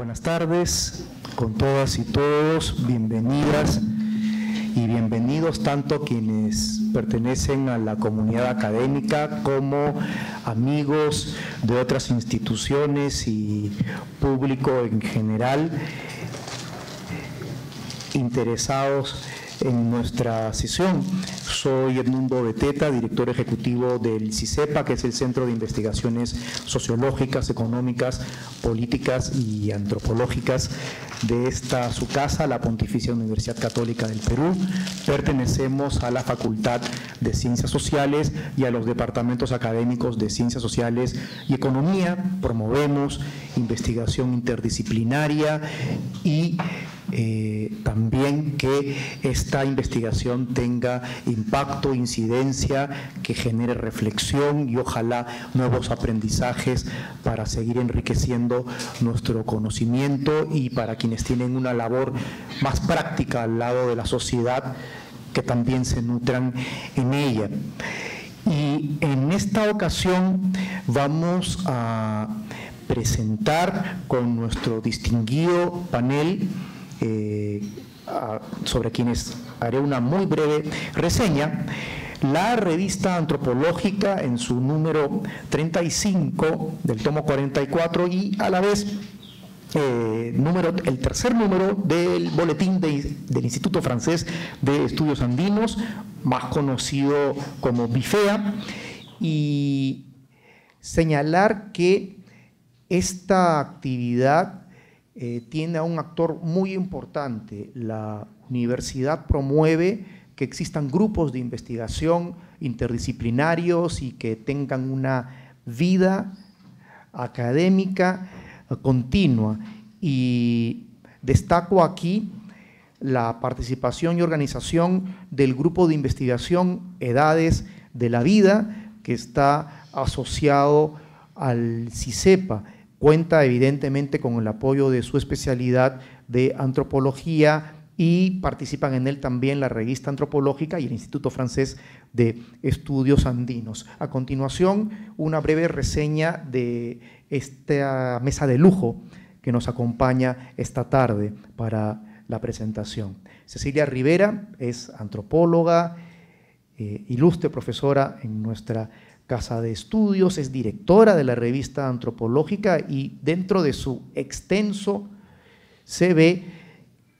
Buenas tardes con todas y todos, bienvenidas y bienvenidos tanto quienes pertenecen a la comunidad académica como amigos de otras instituciones y público en general interesados en nuestra sesión soy Edmundo Beteta, director ejecutivo del CICEPA, que es el Centro de Investigaciones Sociológicas, Económicas, Políticas y Antropológicas de esta su casa, la Pontificia Universidad Católica del Perú. Pertenecemos a la Facultad de Ciencias Sociales y a los departamentos académicos de Ciencias Sociales y Economía. Promovemos investigación interdisciplinaria y eh, también que esta investigación tenga impacto, incidencia, que genere reflexión y ojalá nuevos aprendizajes para seguir enriqueciendo nuestro conocimiento y para quienes quienes tienen una labor más práctica al lado de la sociedad, que también se nutran en ella. Y en esta ocasión vamos a presentar con nuestro distinguido panel, eh, sobre quienes haré una muy breve reseña, la revista antropológica en su número 35 del tomo 44 y a la vez eh, número, el tercer número del boletín del Instituto Francés de Estudios Andinos, más conocido como BIFEA, y señalar que esta actividad eh, tiene a un actor muy importante. La universidad promueve que existan grupos de investigación interdisciplinarios y que tengan una vida académica continua y destaco aquí la participación y organización del grupo de investigación Edades de la Vida que está asociado al CICEPA, Cuenta evidentemente con el apoyo de su especialidad de antropología y participan en él también la revista antropológica y el Instituto Francés de Estudios Andinos. A continuación, una breve reseña de esta mesa de lujo que nos acompaña esta tarde para la presentación. Cecilia Rivera es antropóloga, eh, ilustre profesora en nuestra Casa de Estudios, es directora de la revista antropológica y dentro de su extenso CV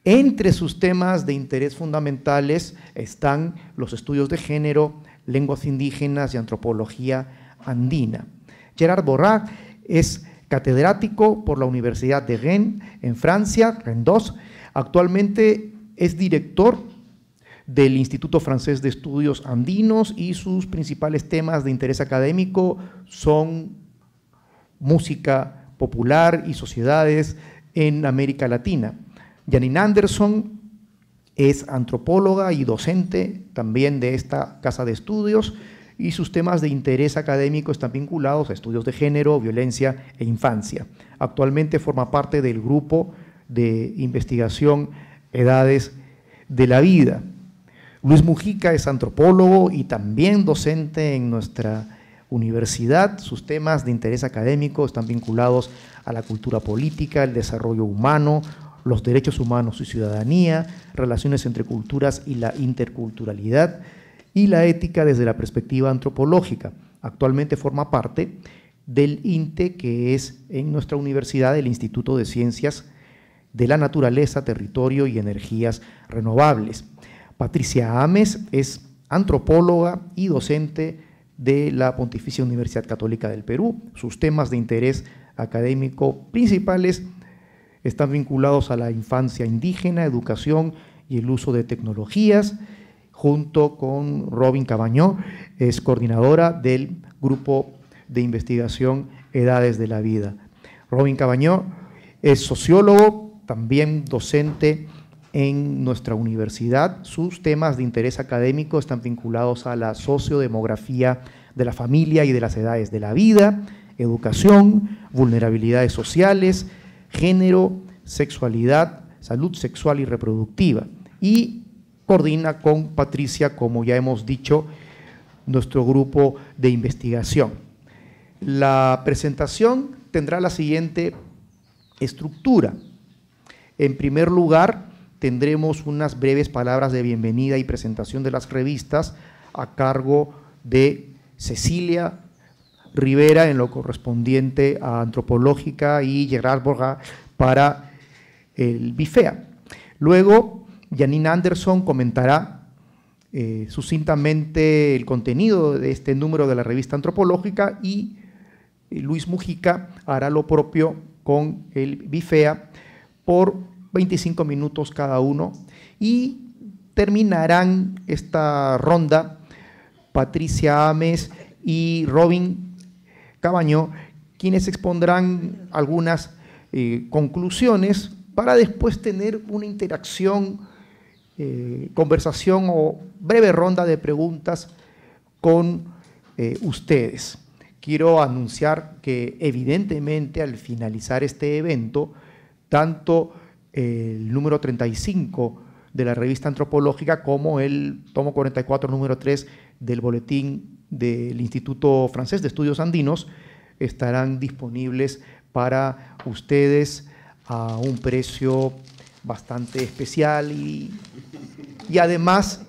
entre sus temas de interés fundamentales están los estudios de género, lenguas indígenas y antropología andina. Gerard Borrac es catedrático por la Universidad de Rennes en Francia, Rennes II. Actualmente es director del Instituto Francés de Estudios Andinos y sus principales temas de interés académico son música popular y sociedades en América Latina. Janine Anderson es antropóloga y docente también de esta casa de estudios y sus temas de interés académico están vinculados a estudios de género, violencia e infancia. Actualmente forma parte del grupo de investigación Edades de la Vida. Luis Mujica es antropólogo y también docente en nuestra universidad. Sus temas de interés académico están vinculados a la cultura política, el desarrollo humano, los derechos humanos y ciudadanía, relaciones entre culturas y la interculturalidad, y la ética desde la perspectiva antropológica. Actualmente forma parte del INTE, que es en nuestra universidad el Instituto de Ciencias de la Naturaleza, Territorio y Energías Renovables. Patricia Ames es antropóloga y docente de la Pontificia Universidad Católica del Perú. Sus temas de interés académico principales están vinculados a la infancia indígena, educación y el uso de tecnologías, junto con Robin Cabañó, es coordinadora del Grupo de Investigación Edades de la Vida. Robin Cabañó es sociólogo, también docente en nuestra universidad. Sus temas de interés académico están vinculados a la sociodemografía de la familia y de las edades de la vida, educación, vulnerabilidades sociales, género, sexualidad, salud sexual y reproductiva. Y coordina con Patricia, como ya hemos dicho, nuestro grupo de investigación. La presentación tendrá la siguiente estructura. En primer lugar, tendremos unas breves palabras de bienvenida y presentación de las revistas a cargo de Cecilia Rivera en lo correspondiente a antropológica y Gerard Borga para el BIFEA. Luego, Janine Anderson comentará eh, sucintamente el contenido de este número de la revista antropológica y eh, Luis Mujica hará lo propio con el Bifea por 25 minutos cada uno y terminarán esta ronda Patricia Ames y Robin Cabañó, quienes expondrán algunas eh, conclusiones para después tener una interacción, eh, conversación o breve ronda de preguntas con eh, ustedes. Quiero anunciar que evidentemente al finalizar este evento, tanto el número 35 de la revista antropológica como el tomo 44, número 3 del boletín del Instituto Francés de Estudios Andinos estarán disponibles para ustedes a un precio bastante especial y, y además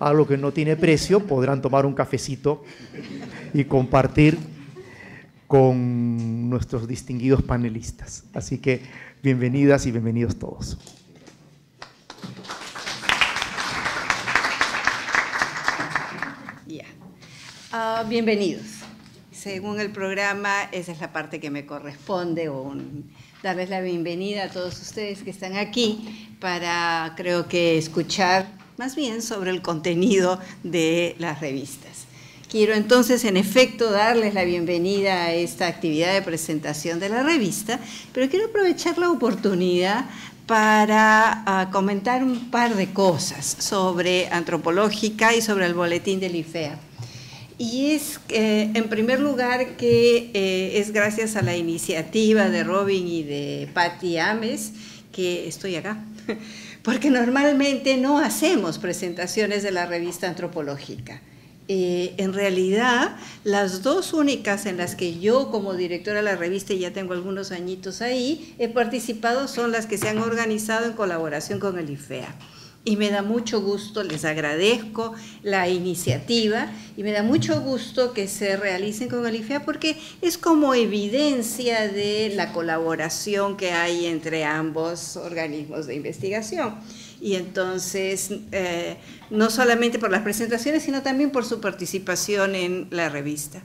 lo que no tiene precio, podrán tomar un cafecito y compartir con nuestros distinguidos panelistas. Así que bienvenidas y bienvenidos todos. Ah, bienvenidos. Según el programa, esa es la parte que me corresponde, darles la bienvenida a todos ustedes que están aquí para, creo que, escuchar más bien sobre el contenido de las revistas. Quiero entonces, en efecto, darles la bienvenida a esta actividad de presentación de la revista, pero quiero aprovechar la oportunidad para ah, comentar un par de cosas sobre antropológica y sobre el boletín del IFEA y es, eh, en primer lugar, que eh, es gracias a la iniciativa de Robin y de Patty Ames que estoy acá. Porque normalmente no hacemos presentaciones de la revista antropológica. Eh, en realidad, las dos únicas en las que yo como directora de la revista, y ya tengo algunos añitos ahí, he participado son las que se han organizado en colaboración con el IFEA y me da mucho gusto, les agradezco la iniciativa y me da mucho gusto que se realicen con Alifea porque es como evidencia de la colaboración que hay entre ambos organismos de investigación. Y entonces, eh, no solamente por las presentaciones, sino también por su participación en la revista,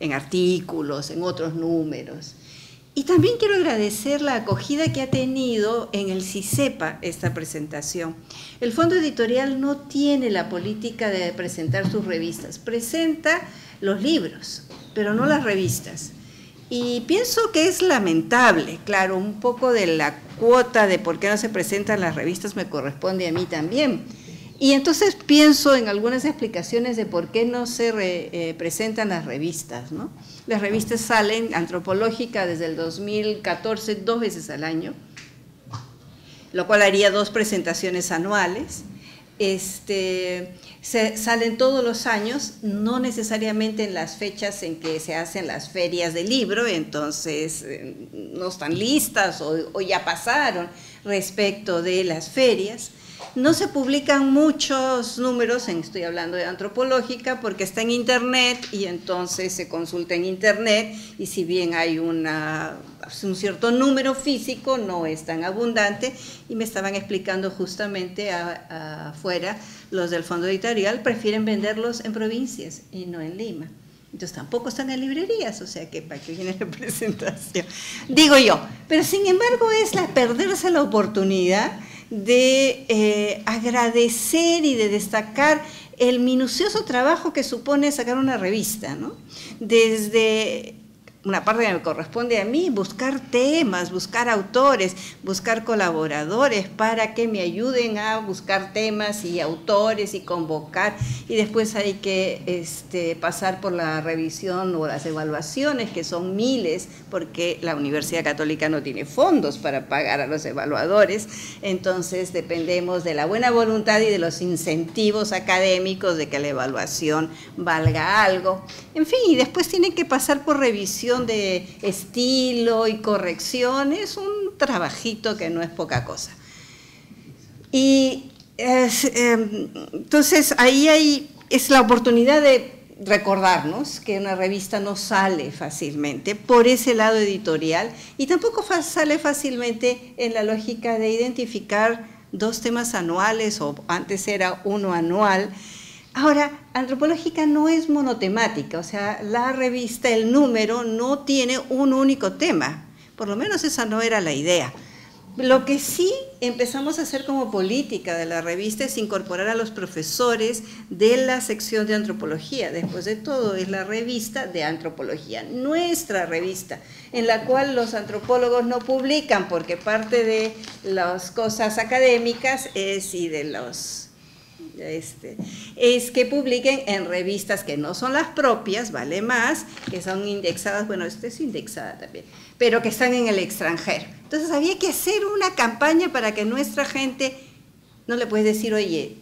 en artículos, en otros números. Y también quiero agradecer la acogida que ha tenido en el CISEPA esta presentación. El Fondo Editorial no tiene la política de presentar sus revistas, presenta los libros, pero no las revistas. Y pienso que es lamentable, claro, un poco de la cuota de por qué no se presentan las revistas me corresponde a mí también y entonces pienso en algunas explicaciones de por qué no se eh, presentan las revistas. ¿no? Las revistas salen antropológica desde el 2014 dos veces al año, lo cual haría dos presentaciones anuales. Este, se salen todos los años, no necesariamente en las fechas en que se hacen las ferias de libro, entonces eh, no están listas o ya pasaron respecto de las ferias. No se publican muchos números, estoy hablando de antropológica, porque está en Internet y entonces se consulta en Internet y si bien hay un cierto número físico, no es tan abundante y me estaban explicando justamente afuera, los del fondo editorial prefieren venderlos en provincias y no en Lima. Entonces tampoco están en librerías, o sea que para qué viene la presentación, digo yo. Pero sin embargo es la perderse la oportunidad de eh, agradecer y de destacar el minucioso trabajo que supone sacar una revista, ¿no? Desde una parte que me corresponde a mí, buscar temas, buscar autores, buscar colaboradores para que me ayuden a buscar temas y autores y convocar. Y después hay que este, pasar por la revisión o las evaluaciones, que son miles, porque la Universidad Católica no tiene fondos para pagar a los evaluadores. Entonces dependemos de la buena voluntad y de los incentivos académicos de que la evaluación valga algo. En fin, y después tienen que pasar por revisión de estilo y corrección, es un trabajito que no es poca cosa. Y em, entonces ahí es la oportunidad de recordarnos que una revista no sale fácilmente por ese lado editorial y tampoco sale fácilmente en la lógica de identificar dos temas anuales o antes era uno anual Ahora, antropológica no es monotemática, o sea, la revista, el número, no tiene un único tema. Por lo menos esa no era la idea. Lo que sí empezamos a hacer como política de la revista es incorporar a los profesores de la sección de antropología. Después de todo, es la revista de antropología, nuestra revista, en la cual los antropólogos no publican porque parte de las cosas académicas es y de los este, es que publiquen en revistas que no son las propias, vale más, que son indexadas, bueno, esta es indexada también, pero que están en el extranjero. Entonces había que hacer una campaña para que nuestra gente, no le puedes decir, oye,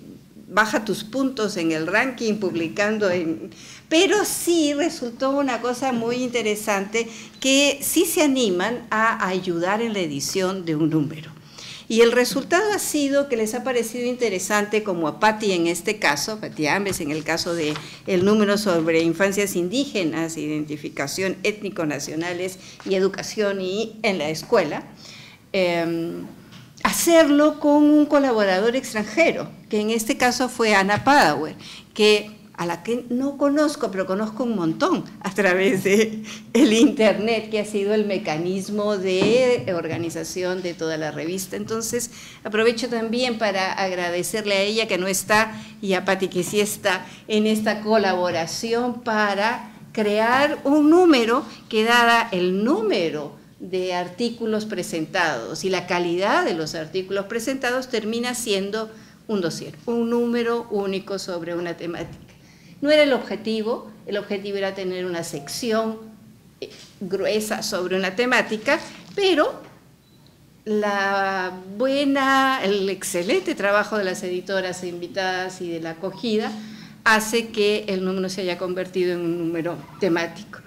baja tus puntos en el ranking publicando en... Pero sí resultó una cosa muy interesante que sí se animan a ayudar en la edición de un número. Y el resultado ha sido que les ha parecido interesante, como a Patti en este caso, Patti Ambes en el caso de número sobre infancias indígenas, identificación étnico-nacionales y educación y en la escuela, em, hacerlo con un colaborador extranjero, que en este caso fue Ana Padauer, que a la que no conozco, pero conozco un montón a través de el internet, que ha sido el mecanismo de organización de toda la revista. Entonces, aprovecho también para agradecerle a ella que no está y a Pati que sí está en esta colaboración para crear un número que dada el número de artículos presentados y la calidad de los artículos presentados termina siendo un dossier, un número único sobre una temática. No era el objetivo, el objetivo era tener una sección eh, gruesa sobre una temática, pero la buena, el excelente trabajo de las editoras e invitadas y de la acogida hace que el número se haya convertido en un número temático.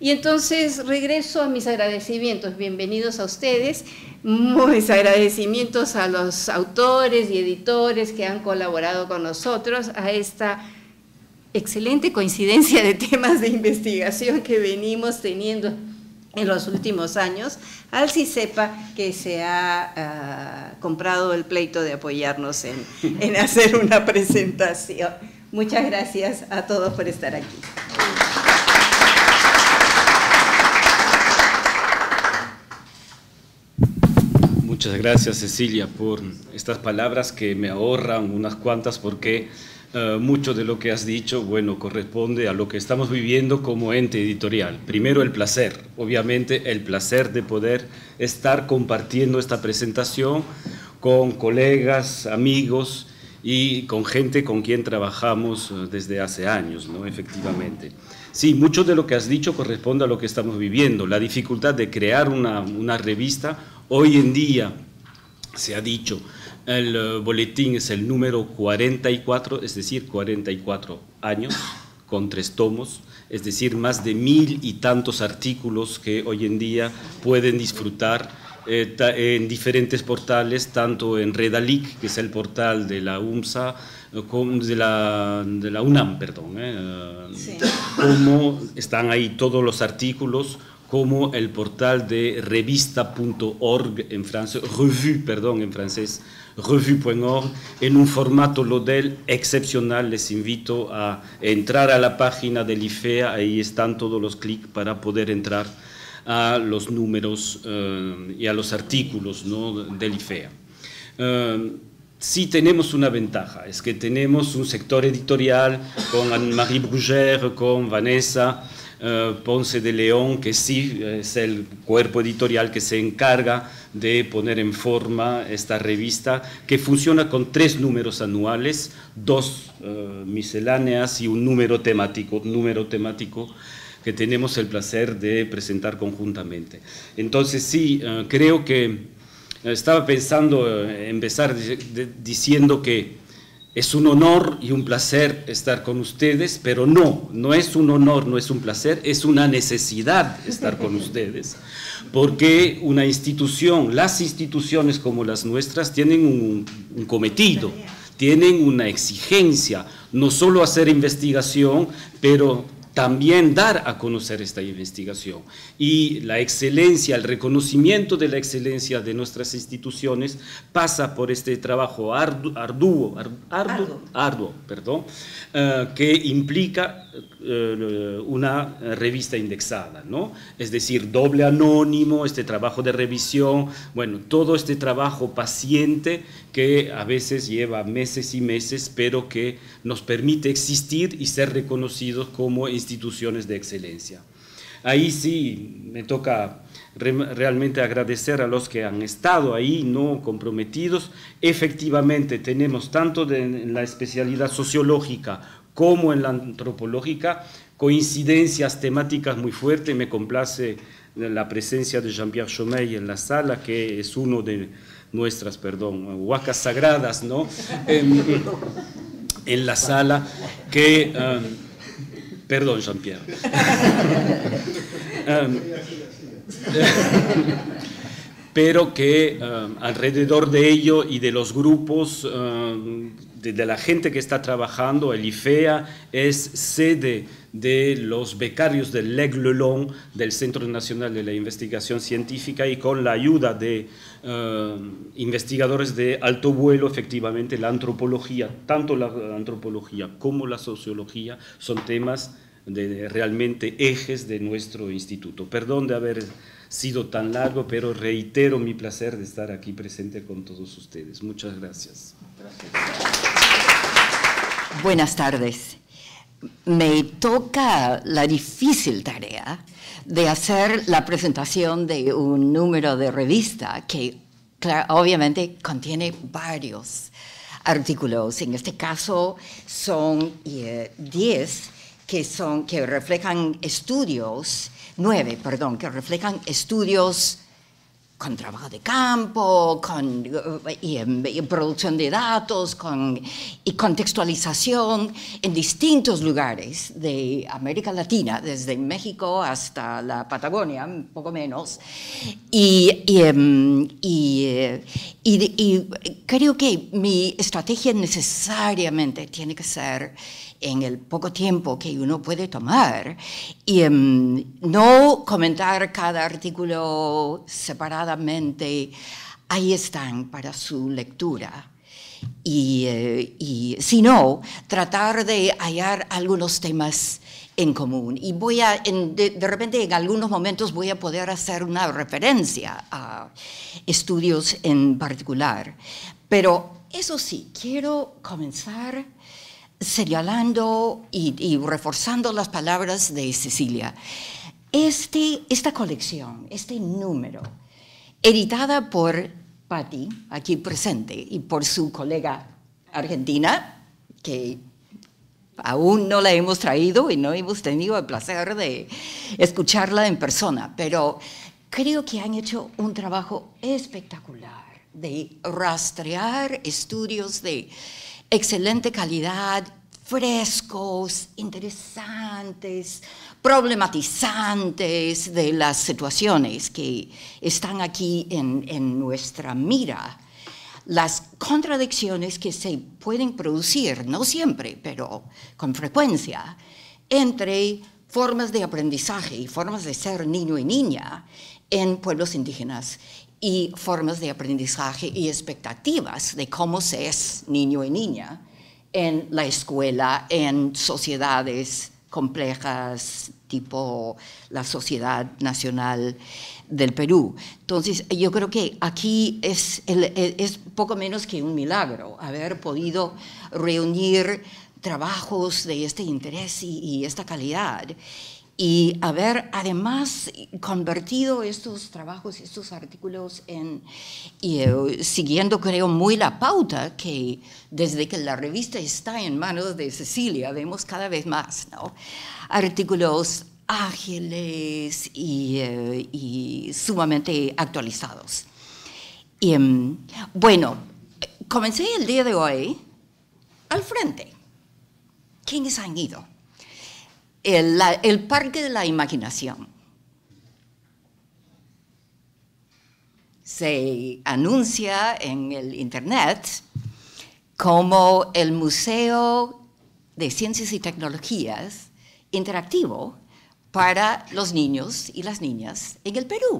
Y entonces regreso a mis agradecimientos, bienvenidos a ustedes, mis agradecimientos a los autores y editores que han colaborado con nosotros a esta excelente coincidencia de temas de investigación que venimos teniendo en los últimos años al sepa que se ha ah, comprado el pleito de apoyarnos en, en hacer una presentación. Muchas gracias a todos por estar aquí. Muchas gracias Cecilia por estas palabras que me ahorran unas cuantas porque eh, mucho de lo que has dicho, bueno, corresponde a lo que estamos viviendo como ente editorial. Primero el placer, obviamente el placer de poder estar compartiendo esta presentación con colegas, amigos y con gente con quien trabajamos eh, desde hace años, ¿no? Efectivamente. Sí, mucho de lo que has dicho corresponde a lo que estamos viviendo. La dificultad de crear una revista hoy en día, se ha dicho, el eh, boletín es el número 44, es decir, 44 años, con tres tomos, es decir, más de mil y tantos artículos que hoy en día pueden disfrutar eh, en diferentes portales, tanto en Redalic, que es el portal de la UMSA, eh, de UNAM, perdón, como están ahí todos los artículos, como el portal de revista.org en francés, revue, perdón, en francés, revue.org en un formato Lodel excepcional. Les invito a entrar a la página del IFEA, ahí están todos los clics para poder entrar a los números eh, y a los artículos ¿no? del IFEA. Eh, sí tenemos una ventaja, es que tenemos un sector editorial con Anne-Marie Brugère, con Vanessa eh, Ponce de León, que sí es el cuerpo editorial que se encarga de poner en forma esta revista que funciona con tres números anuales, dos eh, misceláneas y un número temático, número temático que tenemos el placer de presentar conjuntamente. Entonces sí, eh, creo que estaba pensando eh, empezar diciendo que es un honor y un placer estar con ustedes, pero no, no es un honor, no es un placer, es una necesidad estar con ustedes, porque una institución, las instituciones como las nuestras, tienen un, cometido, tienen una exigencia, no solo hacer investigación, pero también dar a conocer esta investigación. Y la excelencia, el reconocimiento de la excelencia de nuestras instituciones pasa por este trabajo arduo, perdón, eh, que implica eh, una revista indexada, ¿no? Es decir, doble anónimo, este trabajo de revisión, bueno, todo este trabajo paciente que a veces lleva meses y meses, pero que nos permite existir y ser reconocidos como instituciones de excelencia. Ahí sí me toca realmente agradecer a los que han estado ahí, no comprometidos. Efectivamente, tenemos tanto de, la especialidad sociológica como en la antropológica, coincidencias temáticas muy fuertes. Me complace la presencia de Jean-Pierre Chomey en la sala, que es uno de nuestras, perdón, huacas sagradas, ¿no? En, la sala, que... Um, perdón, Jean-Pierre. Um, pero que um, alrededor de ello y de los grupos de, la gente que está trabajando, el IFEA es sede de los becarios del Leg Lelon, del Centro Nacional de la Investigación Científica, y con la ayuda de eh, investigadores de alto vuelo, efectivamente, la antropología, tanto la antropología como la sociología, son temas de, realmente ejes de nuestro instituto. Perdón de haber sido tan largo, pero reitero mi placer de estar aquí presente con todos ustedes. Muchas gracias. Buenas tardes. Me toca la difícil tarea de hacer la presentación de un número de revista que obviamente contiene varios artículos. En este caso son 10 eh, que, son, que reflejan estudios, 9, perdón, que reflejan estudios con trabajo de campo, con eh, producción de datos con, y contextualización en distintos lugares de América Latina, desde México hasta la Patagonia, un poco menos. y em, eh, creo que mi estrategia necesariamente tiene que ser en el poco tiempo que uno puede tomar y em, no comentar cada artículo separadamente, ahí están para su lectura. Eh, y, si no, tratar de hallar algunos temas en común. Y voy a, de, repente en algunos momentos voy a poder hacer una referencia a estudios en particular. Pero eso sí, quiero comenzar señalando y, reforzando las palabras de Cecilia. Este, esta colección, este número, editada por Patti, aquí presente, y por su colega argentina, que aún no la hemos traído y no hemos tenido el placer de escucharla en persona, pero creo que han hecho un trabajo espectacular de rastrear estudios de excelente calidad, frescos, interesantes, problematizantes de las situaciones que están aquí en, nuestra mira. Las contradicciones que se pueden producir, no siempre, pero con frecuencia, entre formas de aprendizaje y formas de ser niño y niña en pueblos indígenas y formas de aprendizaje y expectativas de cómo se es niño y niña en la escuela, en sociedades complejas tipo la Sociedad Nacional del Perú. Entonces, yo creo que aquí es, es poco menos que un milagro haber podido reunir trabajos de este interés y esta calidad y haber además convertido estos trabajos, estos artículos en, eh, siguiendo creo muy la pauta que desde que la revista está en manos de Cecilia vemos cada vez más, ¿no? Artículos ágiles y, eh, sumamente actualizados. Em, bueno, comencé el día de hoy al frente. ¿Quiénes han ido? el, parque de la imaginación. Se anuncia en el Internet como el Museo de Ciencias y Tecnologías interactivo para los niños y las niñas en el Perú.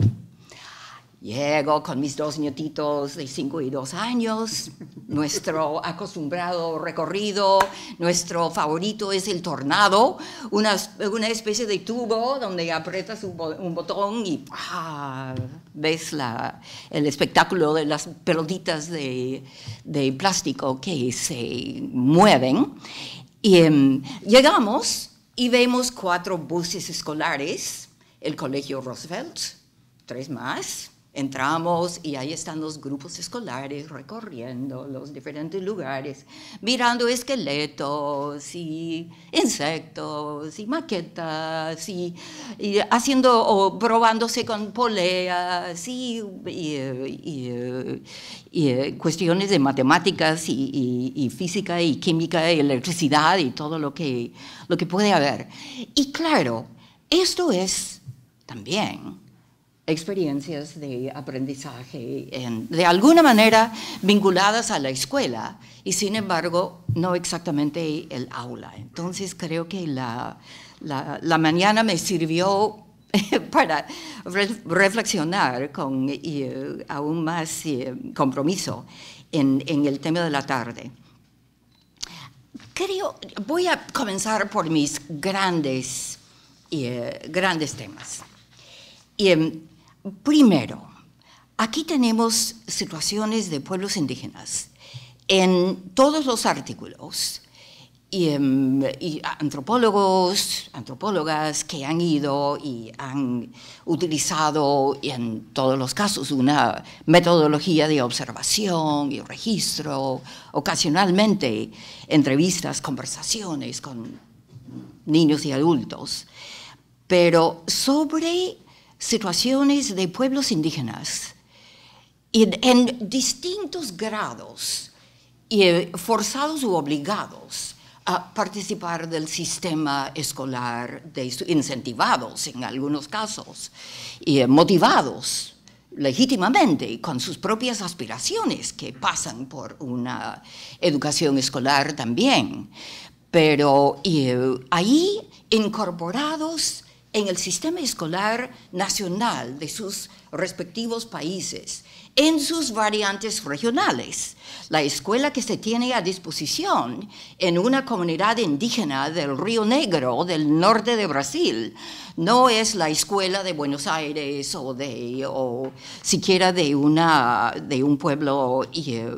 Llego con mis dos nietitos de 5 y 2 años, nuestro acostumbrado recorrido, nuestro favorito es el tornado, una, especie de tubo donde apretas un, botón y ves el espectáculo de las pelotitas de, plástico que se mueven. Y, em, llegamos y vemos cuatro buses escolares, el Colegio Roosevelt, tres más, Entramos y ahí están los grupos escolares recorriendo los diferentes lugares, mirando esqueletos y insectos y maquetas y, haciendo o probándose con poleas y, eh, cuestiones de matemáticas y, física y química y electricidad y todo lo lo que puede haber. Y claro, esto es también experiencias de aprendizaje, de alguna manera vinculadas a la escuela y sin embargo no exactamente el aula. Entonces creo que la, mañana me sirvió para reflexionar con eh, aún más eh, compromiso en, el tema de la tarde. Creo, voy a comenzar por mis grandes, eh, grandes temas. Y, em, Primero, aquí tenemos situaciones de pueblos indígenas. En todos los artículos, em, y, antropólogos, antropólogas que han ido y han utilizado en todos los casos una metodología de observación y registro, ocasionalmente entrevistas, conversaciones con niños y adultos, pero sobre situaciones de pueblos indígenas en, en distintos grados, eh, forzados u obligados a participar del sistema escolar, incentivados en algunos casos, eh, motivados legítimamente con sus propias aspiraciones que pasan por una educación escolar también, pero eh, ahí incorporados en el sistema escolar nacional de sus respectivos países en sus variantes regionales. La escuela que se tiene a disposición en una comunidad indígena del Río Negro, del norte de Brasil, no es la escuela de Buenos Aires o, de, siquiera de, una, de un pueblo eh,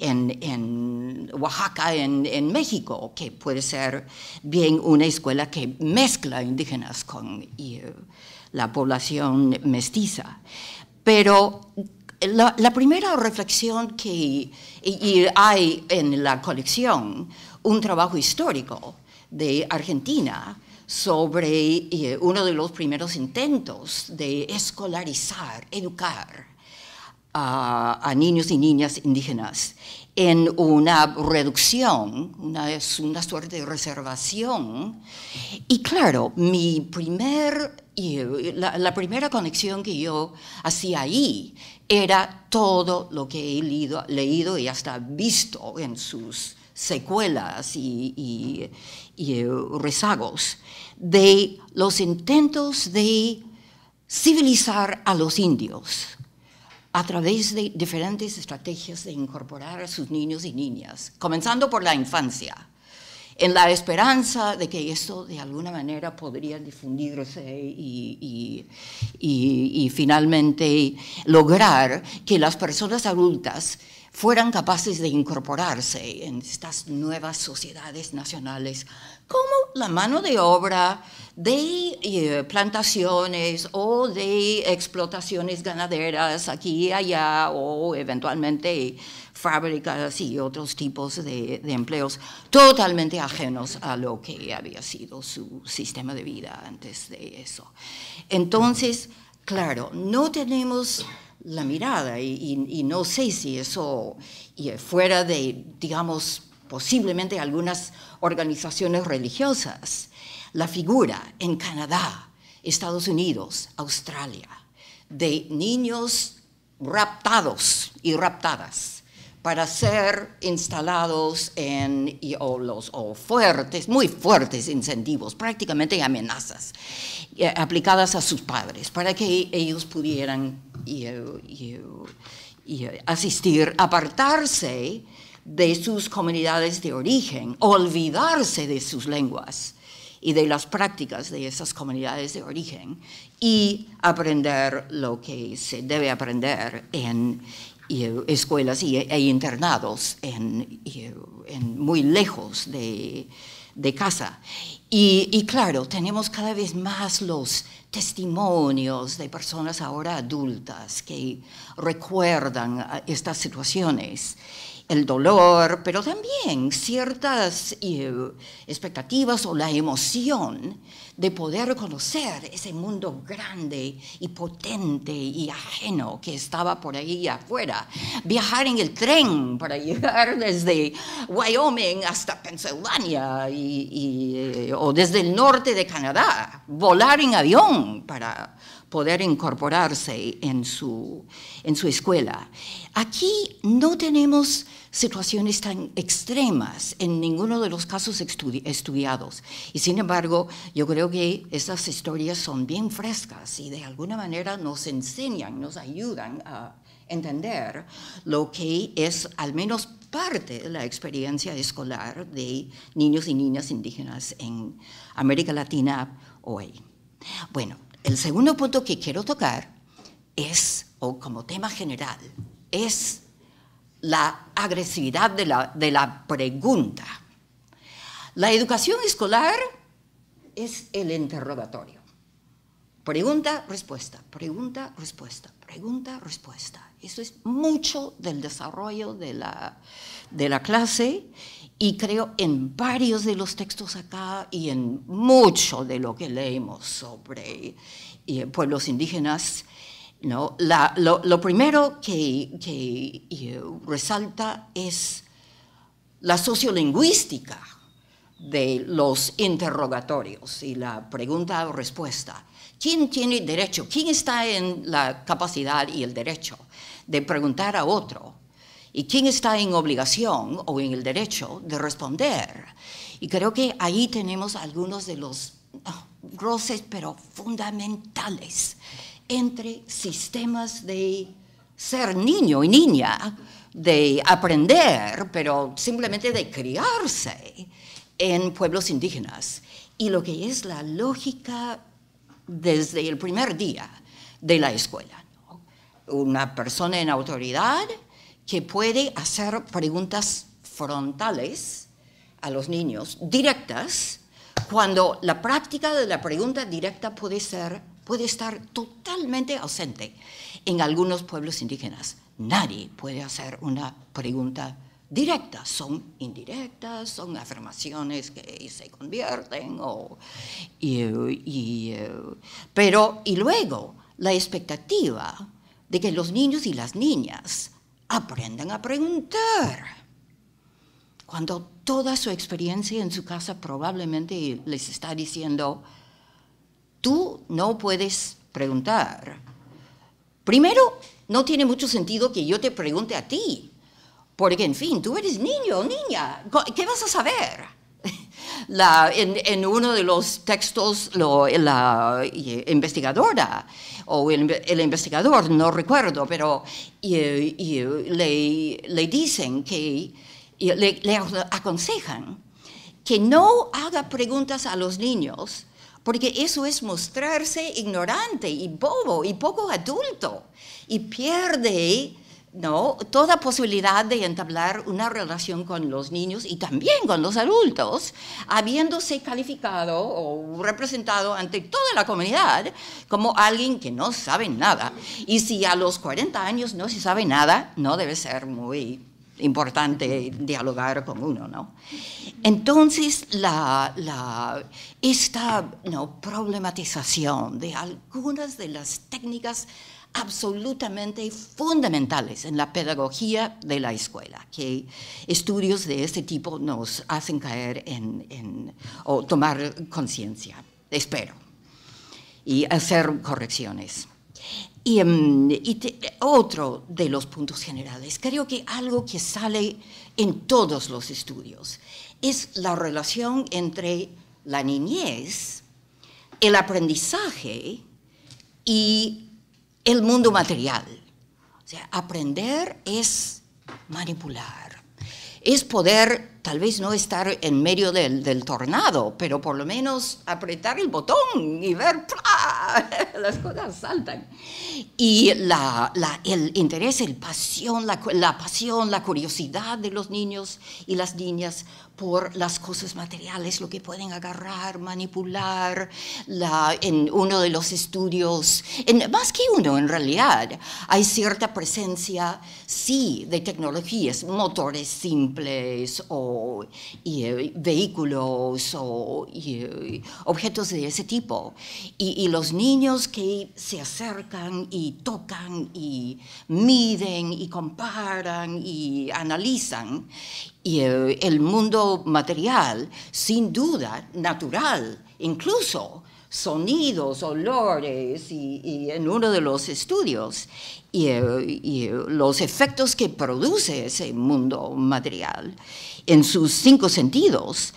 en, Oaxaca, en, en, México, que puede ser bien una escuela que mezcla indígenas con eh, la población mestiza. Pero la, primera reflexión que hay en la colección, un trabajo histórico de Argentina sobre eh, uno de los primeros intentos de escolarizar, educar a, niños y niñas indígenas en una reducción, una, es una suerte de reservación. Y claro, mi primer, eh, la primera conexión que yo hacía ahí era todo lo que he leído, y hasta visto en sus secuelas y eh, rezagos de los intentos de civilizar a los indios a través de diferentes estrategias de incorporar a sus niños y niñas, comenzando por la infancia, en la esperanza de que esto de alguna manera podría difundirse y, finalmente lograr que las personas adultas fueran capaces de incorporarse en estas nuevas sociedades nacionales como la mano de obra de eh, plantaciones o de explotaciones ganaderas aquí y allá o eventualmente fábricas y otros tipos de empleos totalmente ajenos a lo que había sido su sistema de vida antes de eso. Entonces, claro, no tenemos la mirada y, no sé si eso eh, fuera de, digamos, posiblemente algunas organizaciones religiosas. La figura en Canadá, Estados Unidos, Australia, de niños raptados y raptadas para ser instalados en los, fuertes, muy fuertes incentivos, prácticamente amenazas eh, aplicadas a sus padres para que ellos pudieran eh, eh, asistir, apartarse de sus comunidades de origen, olvidarse de sus lenguas y de las prácticas de esas comunidades de origen y aprender lo que se debe aprender en, eh, escuelas y, eh, e internados eh, en, muy lejos de, casa. Y, claro, tenemos cada vez más los testimonios de personas ahora adultas que recuerdan ah, estas situaciones, el dolor, pero también ciertas expectativas o la emoción de poder conocer ese mundo grande y potente y ajeno que estaba por ahí afuera. Viajar en el tren para llegar desde Wyoming hasta Pensilvania eh, o desde el norte de Canadá. Volar en avión para poder incorporarse en su, en su escuela. Aquí no tenemos situaciones tan extremas en ninguno de los casos estudiados. Y sin embargo, yo creo que esas historias son bien frescas y de alguna manera nos enseñan, nos ayudan a entender lo que es al menos parte de la experiencia escolar de niños y niñas indígenas en América Latina hoy. Bueno, el segundo punto que quiero tocar es, o como tema general, es la agresividad de la, pregunta. La educación escolar es el interrogatorio. Pregunta, respuesta, pregunta, respuesta, pregunta, respuesta. Eso es mucho del desarrollo de la, clase y creo en varios de los textos acá y en mucho de lo que leemos sobre eh, pueblos indígenas lo, primero que, resalta es la sociolingüística de los interrogatorios y la pregunta o respuesta. ¿Quién tiene derecho? ¿Quién está en la capacidad y el derecho de preguntar a otro? ¿Y quién está en obligación o en el derecho de responder? Y creo que ahí tenemos algunos de los ah, roces, pero fundamentales entre sistemas de ser niño y niña, de aprender, pero simplemente de criarse en pueblos indígenas y lo que es la lógica desde el primer día de la escuela. Una persona en autoridad que puede hacer preguntas frontales a los niños, directas, cuando la práctica de la pregunta directa puede ser puede estar totalmente ausente. En algunos pueblos indígenas nadie puede hacer una pregunta directa, son indirectas, son afirmaciones que se convierten, o, eh, pero y luego la expectativa de que los niños y las niñas aprendan a preguntar cuando toda su experiencia en su casa probablemente les está diciendo, tú no puedes preguntar. Primero, no tiene mucho sentido que yo te pregunte a ti, porque en fin, tú eres niño, o niña, ¿qué vas a saber? en, uno de los textos, la investigadora o el, investigador, no recuerdo, pero le, dicen que, le aconsejan que no haga preguntas a los niños porque eso es mostrarse ignorante y bobo y poco adulto y pierde ¿no? toda posibilidad de entablar una relación con los niños y también con los adultos, habiéndose calificado o representado ante toda la comunidad como alguien que no sabe nada. Y si a los 40 años no se sabe nada, no debe ser muy importante dialogar con uno, Entonces, esta problematización de algunas de las técnicas absolutamente fundamentales en la pedagogía de la escuela, que estudios de este tipo nos hacen caer en, o tomar conciencia, espero, y hacer correcciones. Y, em, otro de los puntos generales, creo que algo que sale en todos los estudios es la relación entre la niñez, el aprendizaje y el mundo material. O sea, aprender es manipular, es poder tal vez no estar en medio del, tornado, pero por lo menos apretar el botón y ver, ¡plá! las cosas saltan. Y el interés, el pasión, la, la pasión, la curiosidad de los niños y las niñas por las cosas materiales, lo que pueden agarrar, manipular. en uno de los estudios, más que uno en realidad, hay cierta presencia, sí, de tecnologías, motores simples o eh, vehículos o eh, objetos de ese tipo. Y, y los niños que se acercan y tocan y miden y comparan y analizan y eh, el mundo material, sin duda, natural, incluso sonidos, olores, y, en uno de los estudios, y, eh, eh, los efectos que produce ese mundo material en sus cinco sentidos.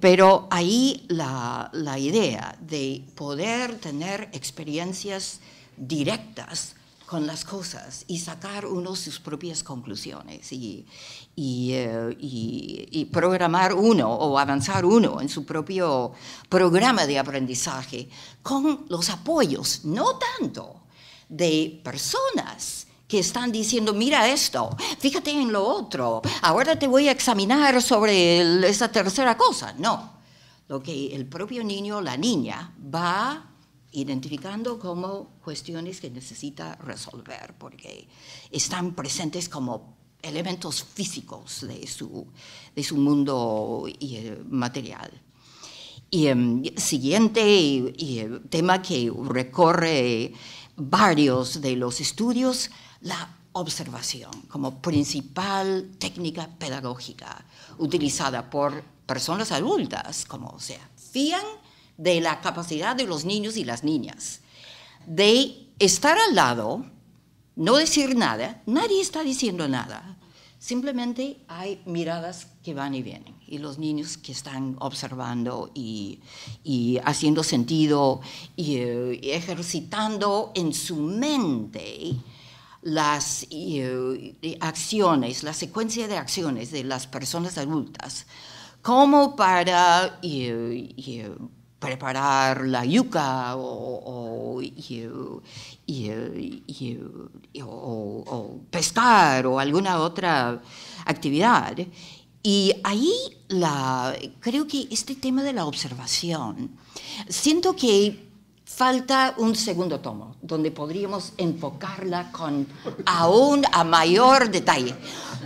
pero ahí la idea de poder tener experiencias directas con las cosas y sacar uno sus propias conclusiones eh, y, programar uno o avanzar uno en su propio programa de aprendizaje con los apoyos, no tanto de personas que están diciendo, mira esto, fíjate en lo otro, ahora te voy a examinar sobre esa tercera cosa. No, lo que el propio niño la niña va identificando como cuestiones que necesita resolver, porque están presentes como elementos físicos de su, de su mundo eh, material. Y el em, siguiente eh, tema que recorre varios de los estudios, la observación como principal técnica pedagógica utilizada por personas adultas, como se sea, fían de la capacidad de los niños y las niñas de estar al lado, no decir nada, nadie está diciendo nada, simplemente hay miradas que van y vienen y los niños que están observando y, haciendo sentido y, eh, ejercitando en su mente las eh, acciones, la secuencia de acciones de las personas adultas, como para eh, preparar la yuca o, pescar o alguna otra actividad. Y ahí la, creo que este tema de la observación, siento que falta un segundo tomo donde podríamos enfocarla con aún a mayor detalle.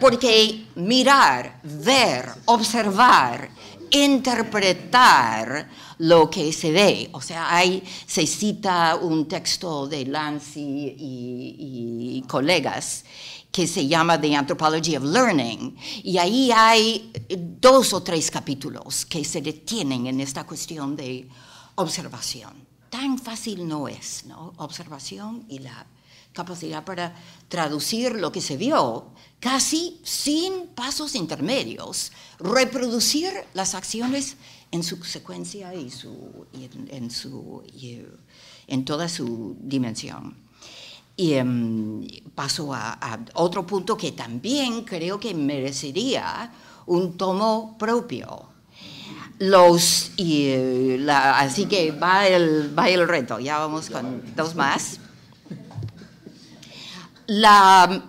Porque mirar, ver, observar, interpretar, lo que se ve. O sea, hay, se cita un texto de Lancy y, y colegas que se llama The Anthropology of Learning. Y ahí hay dos o tres capítulos que se detienen en esta cuestión de observación. Tan fácil no es, ¿no? Observación y la capacidad para traducir lo que se vio, casi sin pasos intermedios, reproducir las acciones en su secuencia y, su, en, su, eh, en toda su dimensión. Y em, paso a, otro punto que también creo que merecería un tomo propio. Los, eh, así que va el, va el reto, ya vamos con dos más. La em,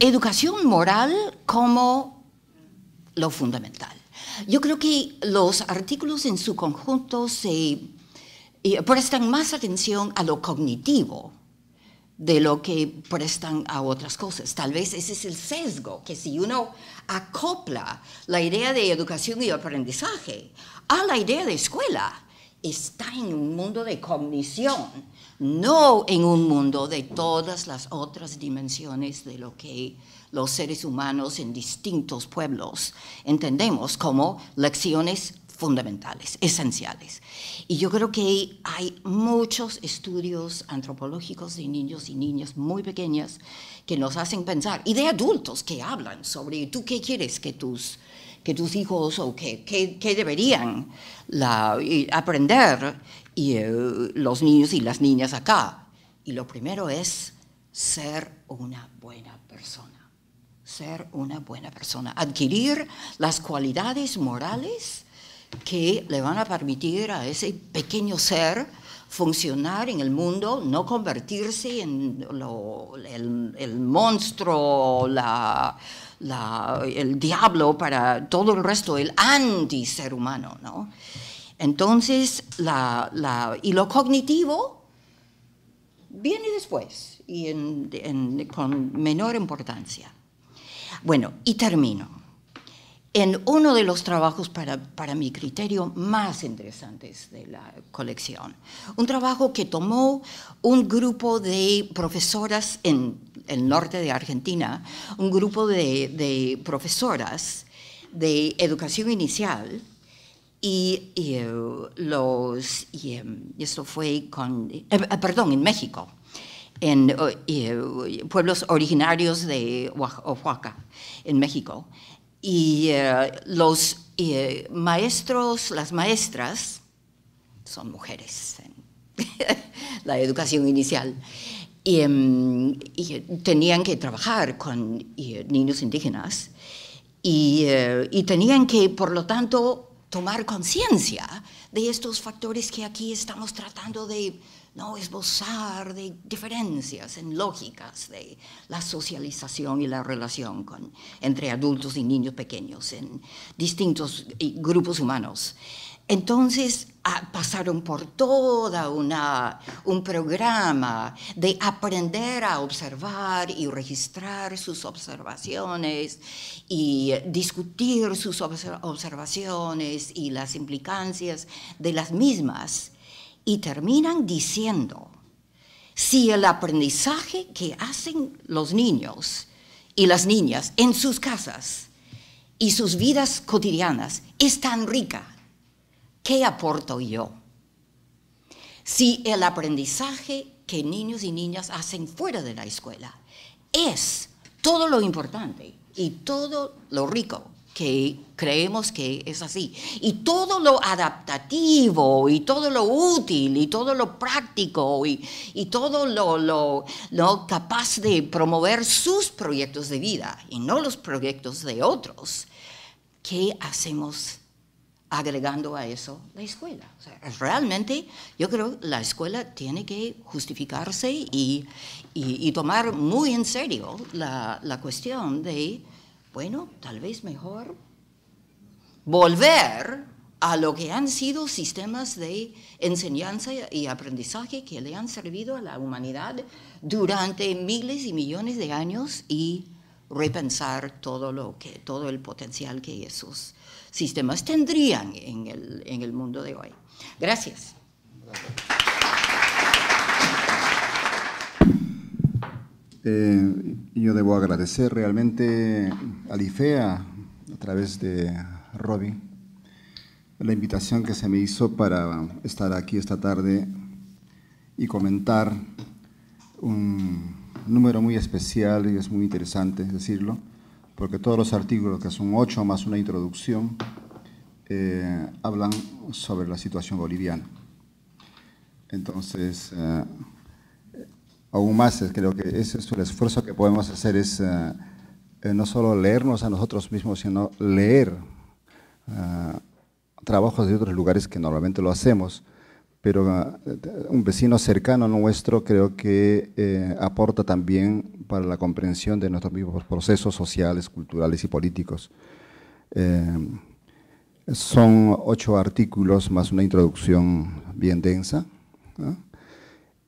educación moral como lo fundamental. Yo creo que los artículos en su conjunto se eh, prestan más atención a lo cognitivo de lo que prestan a otras cosas. Tal vez ese es el sesgo, que si uno acopla la idea de educación y aprendizaje a la idea de escuela, está en un mundo de cognición, no en un mundo de todas las otras dimensiones de lo que los seres humanos en distintos pueblos entendemos como lecciones fundamentales, esenciales. Y yo creo que hay muchos estudios antropológicos de niños y niñas muy pequeñas que nos hacen pensar, y de adultos que hablan sobre tú qué quieres que tus, que tus hijos o qué deberían aprender y, eh, los niños y las niñas acá. Y lo primero es ser una buena persona ser una buena persona, adquirir las cualidades morales que le van a permitir a ese pequeño ser funcionar en el mundo, no convertirse en el, monstruo, la, el diablo para todo el resto, el anti-ser humano. Entonces, y lo cognitivo viene después y con menor importancia. Bueno, y termino. En uno de los trabajos, para, mi criterio, más interesantes de la colección, un trabajo que tomó un grupo de profesoras en el norte de Argentina, un grupo de, profesoras de educación inicial, y, eh, los eh, esto fue con eh, perdón en México en eh, pueblos originarios de Oaxaca, en México. Y eh, los eh, maestros, las maestras, son mujeres en la educación inicial, em, y, tenían que trabajar con niños indígenas y, y tenían que, por lo tanto, tomar conciencia de estos factores que aquí estamos tratando de ¿no? esbozar de diferencias en lógicas de la socialización y la relación con, entre adultos y niños pequeños en distintos eh, grupos humanos. Entonces ah, pasaron por todo un programa de aprender a observar y registrar sus observaciones y discutir sus observaciones y las implicancias de las mismas y terminan diciendo, si el aprendizaje que hacen los niños y las niñas en sus casas y sus vidas cotidianas es tan rica, ¿qué aporto yo? Si el aprendizaje que niños y niñas hacen fuera de la escuela es todo lo importante y todo lo rico que creemos que es así. Y todo lo adaptativo y todo lo útil y todo lo práctico y, y todo lo, lo, lo, capaz de promover sus proyectos de vida y no los proyectos de otros, ¿qué hacemos agregando a eso la escuela? realmente yo creo que la escuela tiene que justificarse y, y, y tomar muy en serio la, la cuestión de bueno, tal vez mejor volver a lo que han sido sistemas de enseñanza y aprendizaje que le han servido a la humanidad durante miles y millones de años y repensar todo, lo que, todo el potencial que esos sistemas tendrían en el, mundo de hoy. Gracias. Gracias. Este, yo debo agradecer realmente a Lifea, a través de Robin, la invitación que se me hizo para estar aquí esta tarde y comentar un número muy especial y es muy interesante decirlo, porque todos los artículos, que son ocho más una introducción, eh, hablan sobre la situación boliviana. Entonces, eh, aún más. Creo que ese es el esfuerzo que podemos hacer, es eh, eh, no solo leernos a nosotros mismos, sino leer eh, trabajos de otros lugares que normalmente lo hacemos. Pero un vecino cercano nuestro creo que aporta también para la comprensión de nuestros mismos procesos sociales, culturales y políticos. son ocho artículos más una introducción bien densa.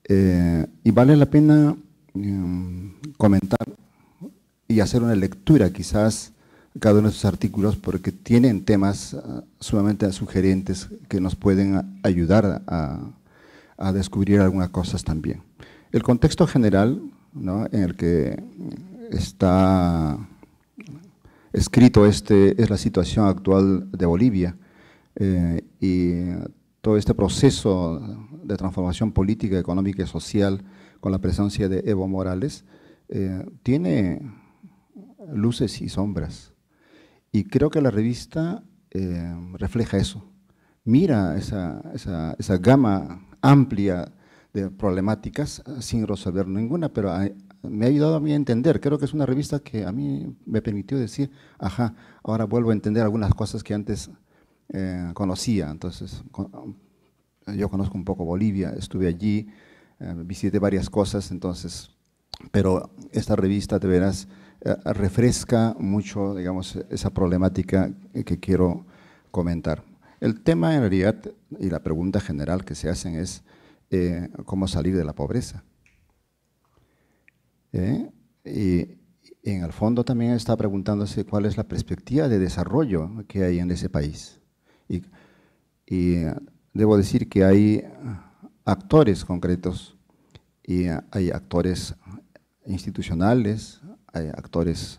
Eh, y vale la pena em, comentar y hacer una lectura quizás cada uno de sus artículos porque tienen temas ah, sumamente sugerentes que nos pueden ayudar a, descubrir algunas cosas también. El contexto general en el que está escrito este es la situación actual de Bolivia eh, y todo este proceso de transformación política, económica y social con la presencia de Evo Morales, eh, tiene luces y sombras. Y creo que la revista eh, refleja eso. Mira esa, gama amplia de problemáticas sin resolver ninguna, pero me ha ayudado a mí a entender. Creo que es una revista que a mí me permitió decir, ajá, ahora vuelvo a entender algunas cosas que antes eh, conocía. Entonces, yo conozco un poco Bolivia, estuve allí, eh, visité varias cosas, entonces, pero esta revista de veras eh, refresca mucho, digamos, esa problemática que quiero comentar. El tema en realidad y la pregunta general que se hacen es eh, cómo salir de la pobreza. Y, en el fondo también está preguntándose cuál es la perspectiva de desarrollo que hay en ese país. Y, y Debo decir que hay actores concretos y hay actores institucionales, hay actores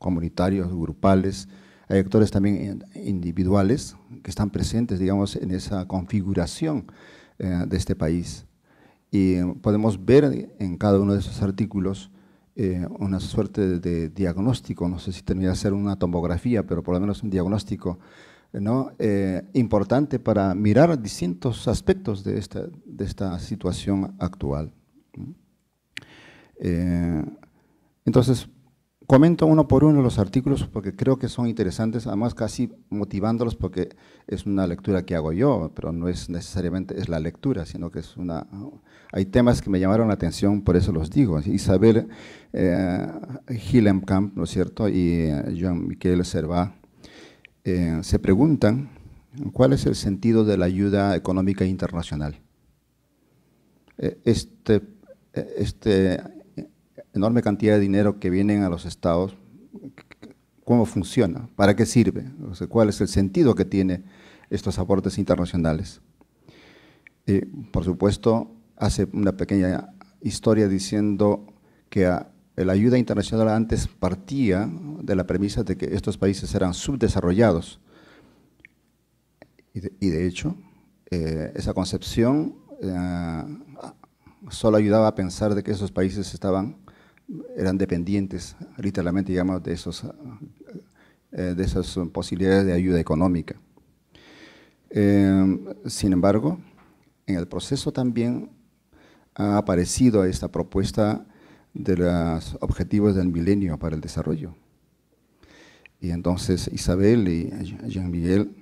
comunitarios, grupales, hay actores también individuales que están presentes, digamos, en esa configuración eh, de este país. Y podemos ver en cada uno de esos artículos eh, una suerte de, diagnóstico, no sé si termina de ser una tomografía, pero por lo menos un diagnóstico ¿no? Eh, importante para mirar distintos aspectos de esta, de esta situación actual. Eh, entonces, comento uno por uno los artículos porque creo que son interesantes, además casi motivándolos porque es una lectura que hago yo, pero no es necesariamente es la lectura, sino que es una... Hay temas que me llamaron la atención, por eso los digo. Isabel eh, Hillenkamp, ¿no es cierto? Y eh, Jean-Michel Servat, eh, se preguntan cuál es el sentido de la ayuda económica internacional. Eh, este, eh, este, enorme cantidad de dinero que vienen a los estados, ¿cómo funciona? ¿Para qué sirve? O ¿Cuál es el sentido que tiene estos aportes internacionales? por supuesto, hace una pequeña historia diciendo que a, la ayuda internacional antes partía de la premisa de que estos países eran subdesarrollados. Y de, hecho, eh, esa concepción eh, solo ayudaba a pensar de que esos países estaban, eran dependientes, literalmente digamos, de, esos, eh, de esas posibilidades de ayuda económica. sin embargo, en el proceso también ha aparecido esta propuesta de los objetivos del milenio para el desarrollo. Y entonces Isabel y Jean-Miguel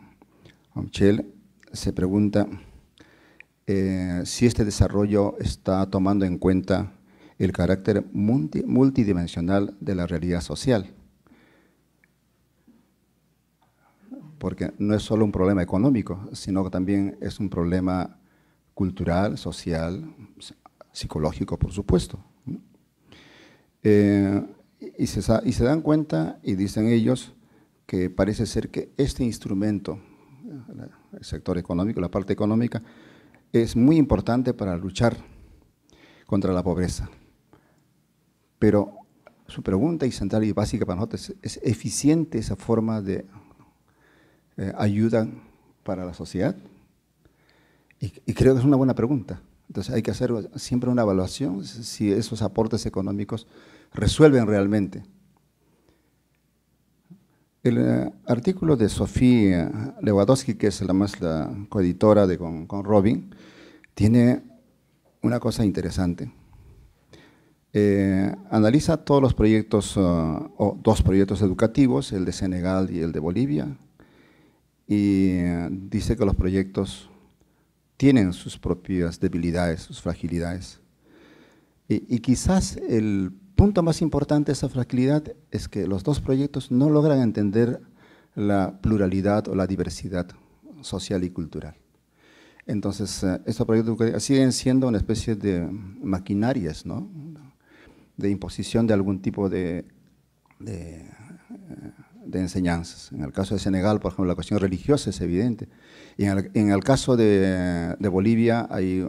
se pregunta eh, si este desarrollo está tomando en cuenta el carácter multidimensional de la realidad social. Porque no es solo un problema económico, sino que también es un problema cultural, social, psicológico, por supuesto. Eh, y, se, y se dan cuenta y dicen ellos que parece ser que este instrumento, el sector económico, la parte económica, es muy importante para luchar contra la pobreza. Pero su pregunta y central y básica para nosotros es, ¿es eficiente esa forma de eh, ayuda para la sociedad? Y, y, creo que es una buena pregunta. Entonces hay que hacer siempre una evaluación si esos aportes económicos resuelven realmente. El eh, artículo de Sofía Lewandowski, que es la más la coeditora de, con, Robin, tiene una cosa interesante. Eh, analiza todos los proyectos, eh, o dos proyectos educativos, el de Senegal y el de Bolivia, y dice que los proyectos tienen sus propias debilidades, sus fragilidades. y quizás el punto más importante de esa fragilidad es que los dos proyectos no logran entender la pluralidad o la diversidad social y cultural. Entonces, eh, estos proyectos siguen siendo una especie de maquinarias, de imposición de algún tipo de, eh, de, enseñanzas. En el caso de Senegal, por ejemplo, la cuestión religiosa es evidente. Y en el, caso de Bolivia hay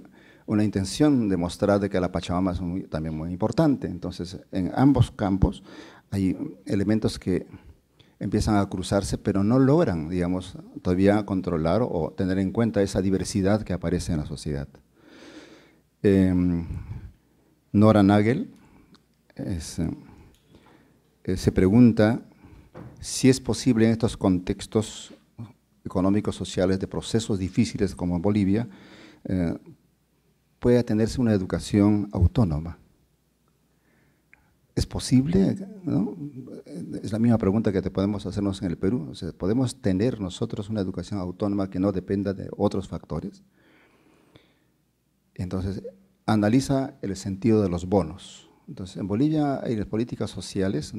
una intención de mostrar de que la Pachamama es también muy importante. Entonces, en ambos campos hay elementos que empiezan a cruzarse, pero no logran, digamos, todavía controlar o tener en cuenta esa diversidad que aparece en la sociedad. Em, Nora Nagel eh, eh, se pregunta si es posible en estos contextos económicos, sociales, de procesos difíciles como en Bolivia, eh, ¿Puede tenerse una educación autónoma. ¿Es posible? Es la misma pregunta que te podemos hacernos en el Perú. ¿Podemos tener nosotros una educación autónoma que no dependa de otros factores? Entonces, analiza el sentido de los bonos. Entonces, en Bolivia hay políticas sociales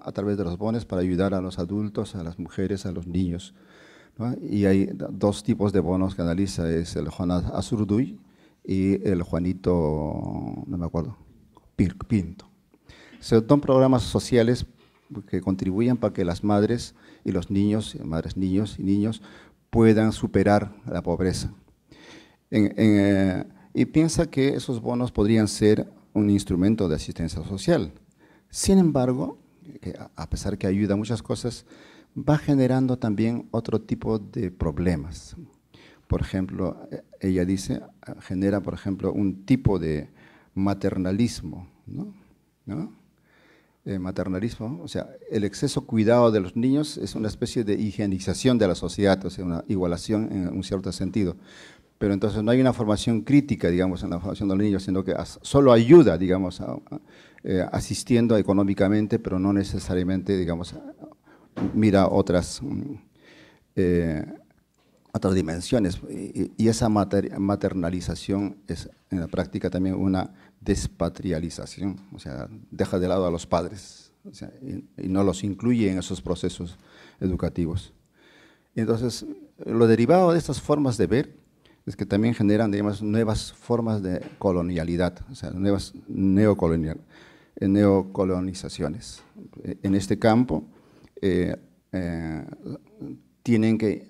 a, través de los bonos para ayudar a los adultos, a las mujeres, a los niños. Y hay dos tipos de bonos que analiza, es el Jonas Azurduy, y el Juanito, no me acuerdo, Pinto. Son programas sociales que contribuyen para que las madres y los niños, madres, niños y niños, puedan superar la pobreza. Eh, y piensa que esos bonos podrían ser un instrumento de asistencia social. Sin embargo, a pesar que ayuda a muchas cosas, va generando también otro tipo de problemas. Por ejemplo, eh, ella dice, genera, por ejemplo, un tipo de maternalismo, ¿no? Eh, maternalismo, o sea, el exceso cuidado de los niños es una especie de higienización de la sociedad, o sea, una igualación en un cierto sentido. Pero entonces no hay una formación crítica, digamos, en la formación de los niños, sino que solo ayuda, digamos, eh, asistiendo económicamente, pero no necesariamente, digamos, mira otras mm, eh, otras dimensiones. Y, esa maternalización es en la práctica también una despatrialización, o sea, deja de lado a los padres y, no los incluye en esos procesos educativos. Entonces, lo derivado de estas formas de ver es que también generan, digamos, nuevas formas de colonialidad, o sea, nuevas neocolonial, eh, neocolonizaciones. En este campo eh, eh, tienen que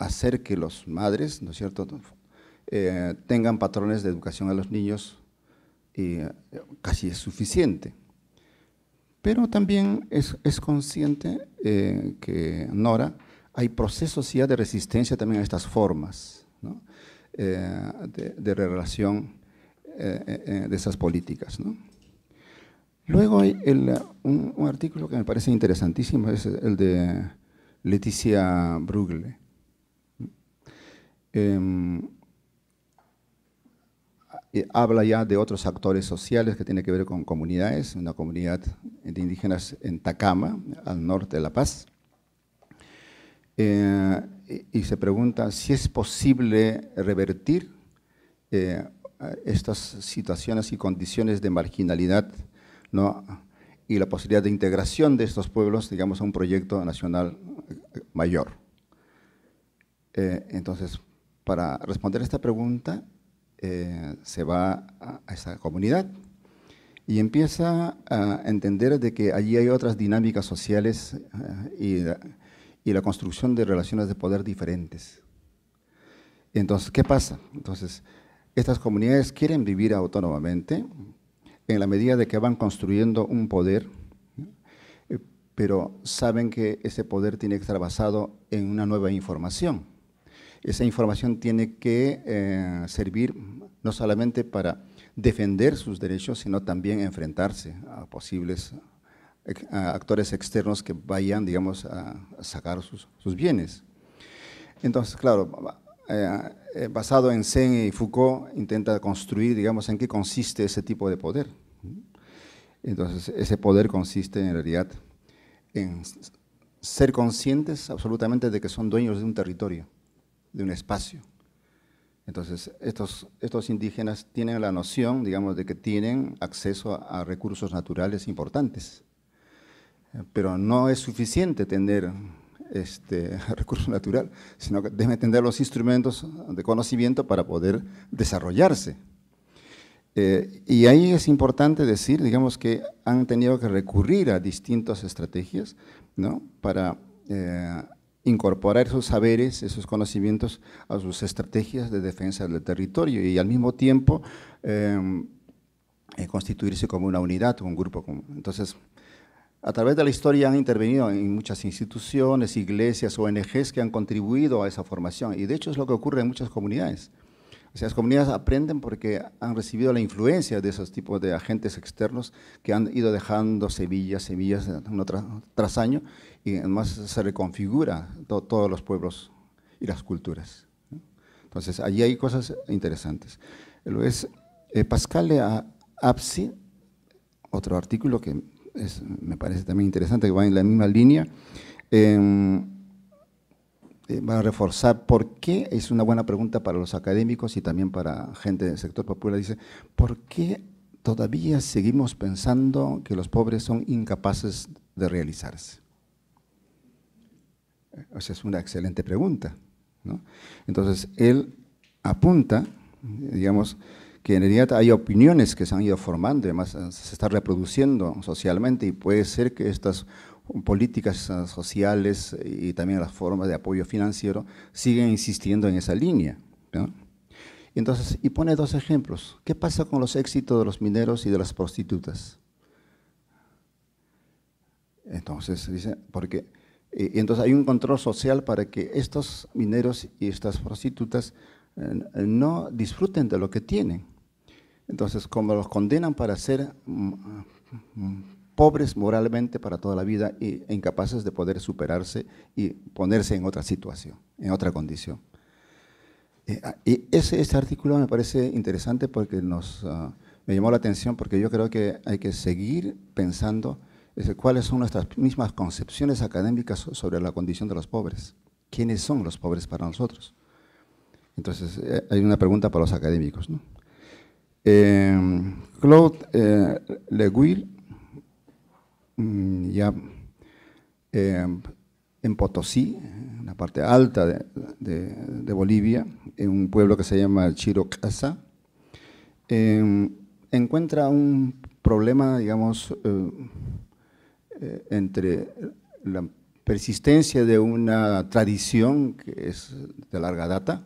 hacer que los madres, ¿no es cierto?, eh, tengan patrones de educación a los niños eh, casi es suficiente. Pero también es, consciente eh, que Nora hay procesos ya de resistencia también a estas formas de, relación de esas políticas. Luego hay un, un, artículo que me parece interesantísimo, es el de Leticia Brugle, Em, eh, habla ya de otros actores sociales que tiene que ver con comunidades, una comunidad de indígenas en Tacama, al norte de La Paz. Eh, y se pregunta si es posible revertir eh, estas situaciones y condiciones de marginalidad y la posibilidad de integración de estos pueblos, digamos, a un proyecto nacional mayor. entonces, para responder a esta pregunta eh, se va a, esa comunidad y empieza a entender de que allí hay otras dinámicas sociales eh, y, la, construcción de relaciones de poder diferentes. Entonces, ¿qué pasa? Entonces, estas comunidades quieren vivir autónomamente en la medida de que van construyendo un poder, eh, pero saben que ese poder tiene que estar basado en una nueva información esa información tiene que eh, servir no solamente para defender sus derechos, sino también enfrentarse a posibles actores externos que vayan, digamos, a sacar sus, bienes. Entonces, claro, eh, eh, basado en Zen y Foucault, intenta construir, digamos, en qué consiste ese tipo de poder. Entonces, ese poder consiste en realidad en ser conscientes absolutamente de que son dueños de un territorio de un espacio. Entonces, estos, estos indígenas tienen la noción, digamos, de que tienen acceso a, recursos naturales importantes, pero no es suficiente tener este recurso natural, sino que deben tener los instrumentos de conocimiento para poder desarrollarse. Eh, y ahí es importante decir, digamos, que han tenido que recurrir a distintas estrategias para eh, incorporar esos saberes, esos conocimientos a sus estrategias de defensa del territorio y al mismo tiempo em, eh, constituirse como una unidad, un grupo común. Entonces, a través de la historia han intervenido en muchas instituciones, iglesias, ONGs que han contribuido a esa formación y de hecho es lo que ocurre en muchas comunidades. O sea, las comunidades aprenden porque han recibido la influencia de esos tipos de agentes externos que han ido dejando Sevilla, semillas tras, tras año, y además se reconfigura todos los pueblos y las culturas. Entonces, allí hay cosas interesantes. Lo es eh, Pascal Apsi, otro artículo que me parece también interesante, que va en la misma línea. Em, este, va a reforzar por qué, es una buena pregunta para los académicos y también para gente del sector popular, dice, ¿por qué todavía seguimos pensando que los pobres son incapaces de realizarse? Esa eh, es una excelente pregunta. Entonces, él apunta, digamos, que en realidad hay opiniones que se han ido formando, además eh, se está reproduciendo socialmente y puede ser que estas políticas sociales y también las formas de apoyo financiero, siguen insistiendo en esa línea. Entonces, y pone dos ejemplos. ¿Qué pasa con los éxitos de los mineros y de las prostitutas? Entonces, dice, porque eh, entonces hay un control social para que estos mineros y estas prostitutas eh, no disfruten de lo que tienen. Entonces, como los condenan para ser mm, mm, pobres moralmente para toda la vida e incapaces de poder superarse y ponerse en otra situación, en otra condición. Eh, ah, y ese, este artículo me parece interesante porque nos, ah, me llamó la atención porque yo creo que hay que seguir pensando cuáles son nuestras mismas concepciones académicas sobre la condición de los pobres. ¿Quiénes son los pobres para nosotros? Entonces, eh, hay una pregunta para los académicos. ¿no? Eh, Claude eh, Leguil Mm, ya em, en Potosí, en la parte alta de, Bolivia, en un pueblo que se llama Chirocasa, em, encuentra un problema, digamos, eh, eh, entre la persistencia de una tradición que es de larga data,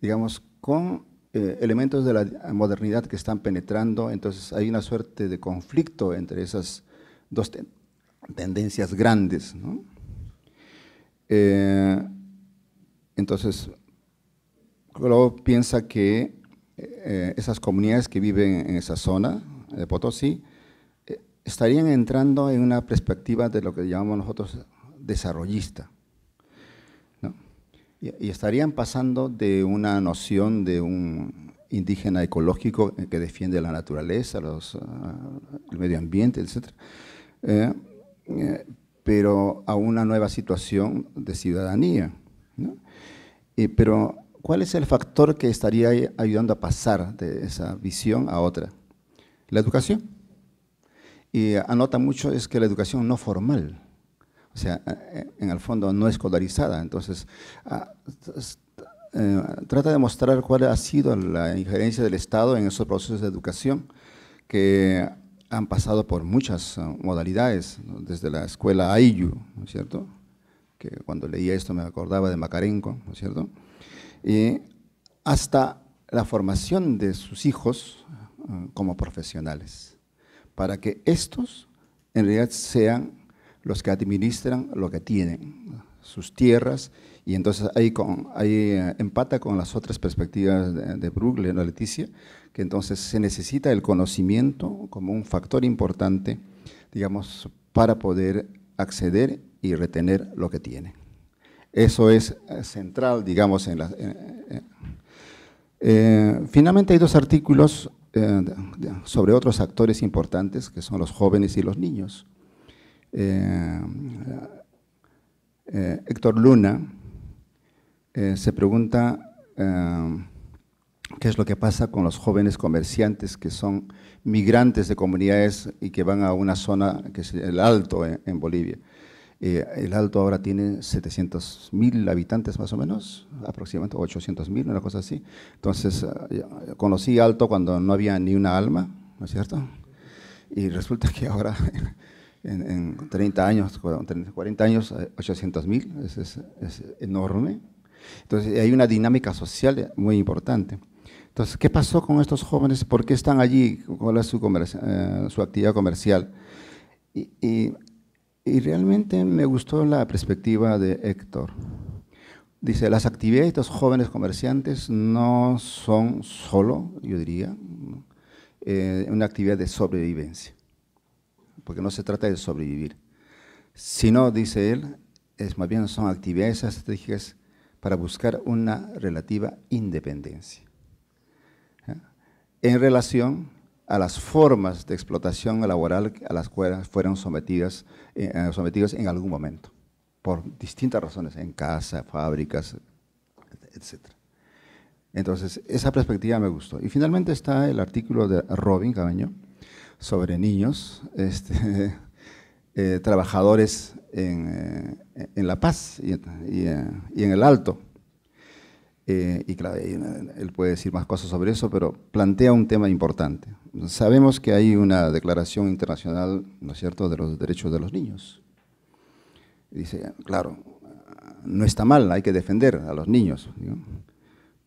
digamos, con eh, elementos de la modernidad que están penetrando, entonces hay una suerte de conflicto entre esas dos, tendencias grandes. Eh, entonces, luego piensa que eh, esas comunidades que viven en esa zona de Potosí eh, estarían entrando en una perspectiva de lo que llamamos nosotros desarrollista. Y, estarían pasando de una noción de un indígena ecológico que defiende la naturaleza, los, ah, el medio ambiente, etc., eh, pero a una nueva situación de ciudadanía. Eh, pero, ¿cuál es el factor que estaría ayudando a pasar de esa visión a otra? La educación. Y anota mucho es que la educación no formal, o sea, eh, en el fondo no escolarizada, entonces ah, trata de mostrar cuál ha sido la injerencia del Estado en esos procesos de educación que han pasado por muchas ah, modalidades, desde la escuela Ayu, cierto? Que cuando leía esto me acordaba de Macarenco, cierto? hasta la formación de sus hijos ah, como profesionales, para que estos en realidad sean los que administran lo que tienen, sus tierras y entonces ahí, eh, empata con las otras perspectivas de, de y Leticia, que entonces se necesita el conocimiento como un factor importante, digamos, para poder acceder y retener lo que tiene. Eso es eh, central, digamos, en la... Eh, finalmente hay dos artículos sobre otros actores importantes, que son los jóvenes y los niños. Héctor Luna, eh, se pregunta eh, qué es lo que pasa con los jóvenes comerciantes que son migrantes de comunidades y que van a una zona que es el Alto eh, en, Bolivia. el Alto ahora tiene 700.000 habitantes más o menos, aproximadamente 800.000, una cosa así. Entonces, conocí Alto cuando no había ni una alma, ¿no es cierto? Y resulta que ahora en, 30 años, 40 años, 800 mil, es, enorme. Entonces hay una dinámica social muy importante. Entonces, ¿qué pasó con estos jóvenes? ¿Por qué están allí? ¿Cuál es su, eh, actividad comercial? Y, realmente me gustó la perspectiva de Héctor. Dice, las actividades de estos jóvenes comerciantes no son solo, yo diría, eh, una actividad de sobrevivencia, porque no se trata de sobrevivir, sino, dice él, es más bien son actividades estratégicas para buscar una relativa independencia. En relación a las formas de explotación laboral a las cuales fueron sometidas, eh, eh, en algún momento, por distintas razones, en casa, fábricas, etc. Entonces, esa perspectiva me gustó. Y finalmente está el artículo de Robin Cabeño, sobre niños, este, eh, trabajadores eh, en, La Paz y, eh, en el Alto. Eh, y claro, él puede decir más cosas sobre eso, pero plantea un tema importante. Sabemos que hay una declaración internacional, ¿no es cierto?, de los derechos de los niños. dice, claro, no está mal, hay que defender a los niños.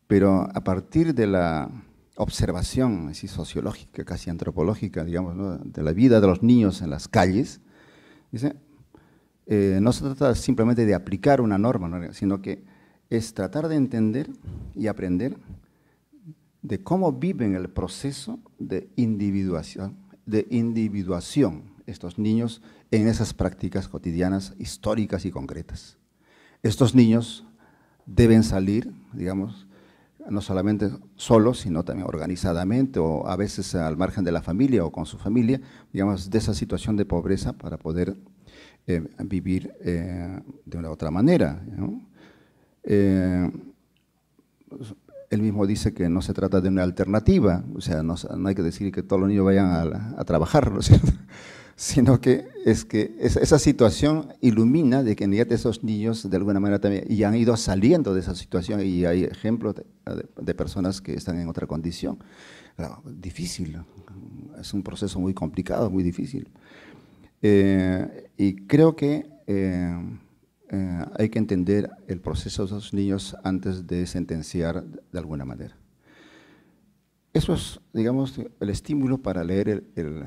Pero a partir de la observación así, sociológica, casi antropológica, digamos, de la vida de los niños en las calles, dice, eh, no se trata simplemente de aplicar una norma, sino que es tratar de entender y aprender de cómo viven el proceso de individuación, de individuación estos niños en esas prácticas cotidianas, históricas y concretas. Estos niños deben salir, digamos, no solamente solos, sino también organizadamente o a veces al margen de la familia o con su familia, digamos, de esa situación de pobreza para poder eh, vivir eh, de una otra manera. Eh, él mismo dice que no se trata de una alternativa, o sea, no, hay que decir que todos los niños vayan a, trabajar, sino que es que esa situación ilumina de que en realidad esos niños de alguna manera también y han ido saliendo de esa situación y hay ejemplos de, personas que están en otra condición. difícil, es un proceso muy complicado, muy difícil. Eh, y creo que eh, eh, hay que entender el proceso de los niños antes de sentenciar de alguna manera. Eso es, digamos, el estímulo para leer el,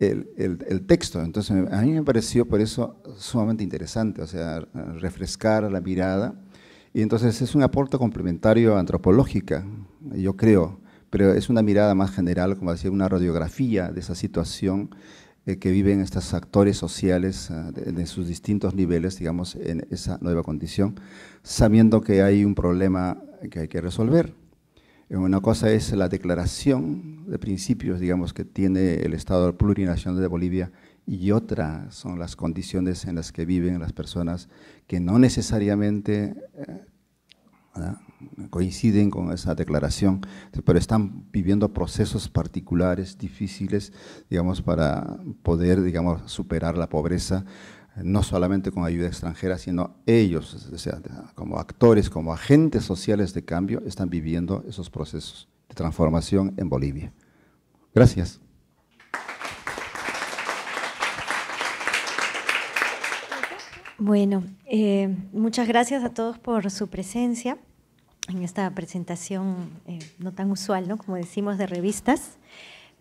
el, el, texto. Entonces, a mí me pareció por eso sumamente interesante, o sea, refrescar la mirada. Y entonces es un aporte complementario antropológica, yo creo, pero es una mirada más general, como decir, una radiografía de esa situación eh, que viven estos actores sociales ah, en de, sus distintos niveles, digamos, en esa nueva condición, sabiendo que hay un problema que hay que resolver. Eh, una cosa es la declaración de principios, digamos, que tiene el Estado plurinacional de Bolivia y otra son las condiciones en las que viven las personas que no necesariamente eh, coinciden con esa declaración, pero están viviendo procesos particulares difíciles, digamos, para poder, digamos, superar la pobreza, no solamente con ayuda extranjera, sino ellos, como actores, como agentes sociales de cambio, están viviendo esos procesos de transformación en Bolivia. Gracias. Bueno, eh, muchas gracias a todos por su presencia en esta presentación eh, no tan usual, como decimos, de revistas.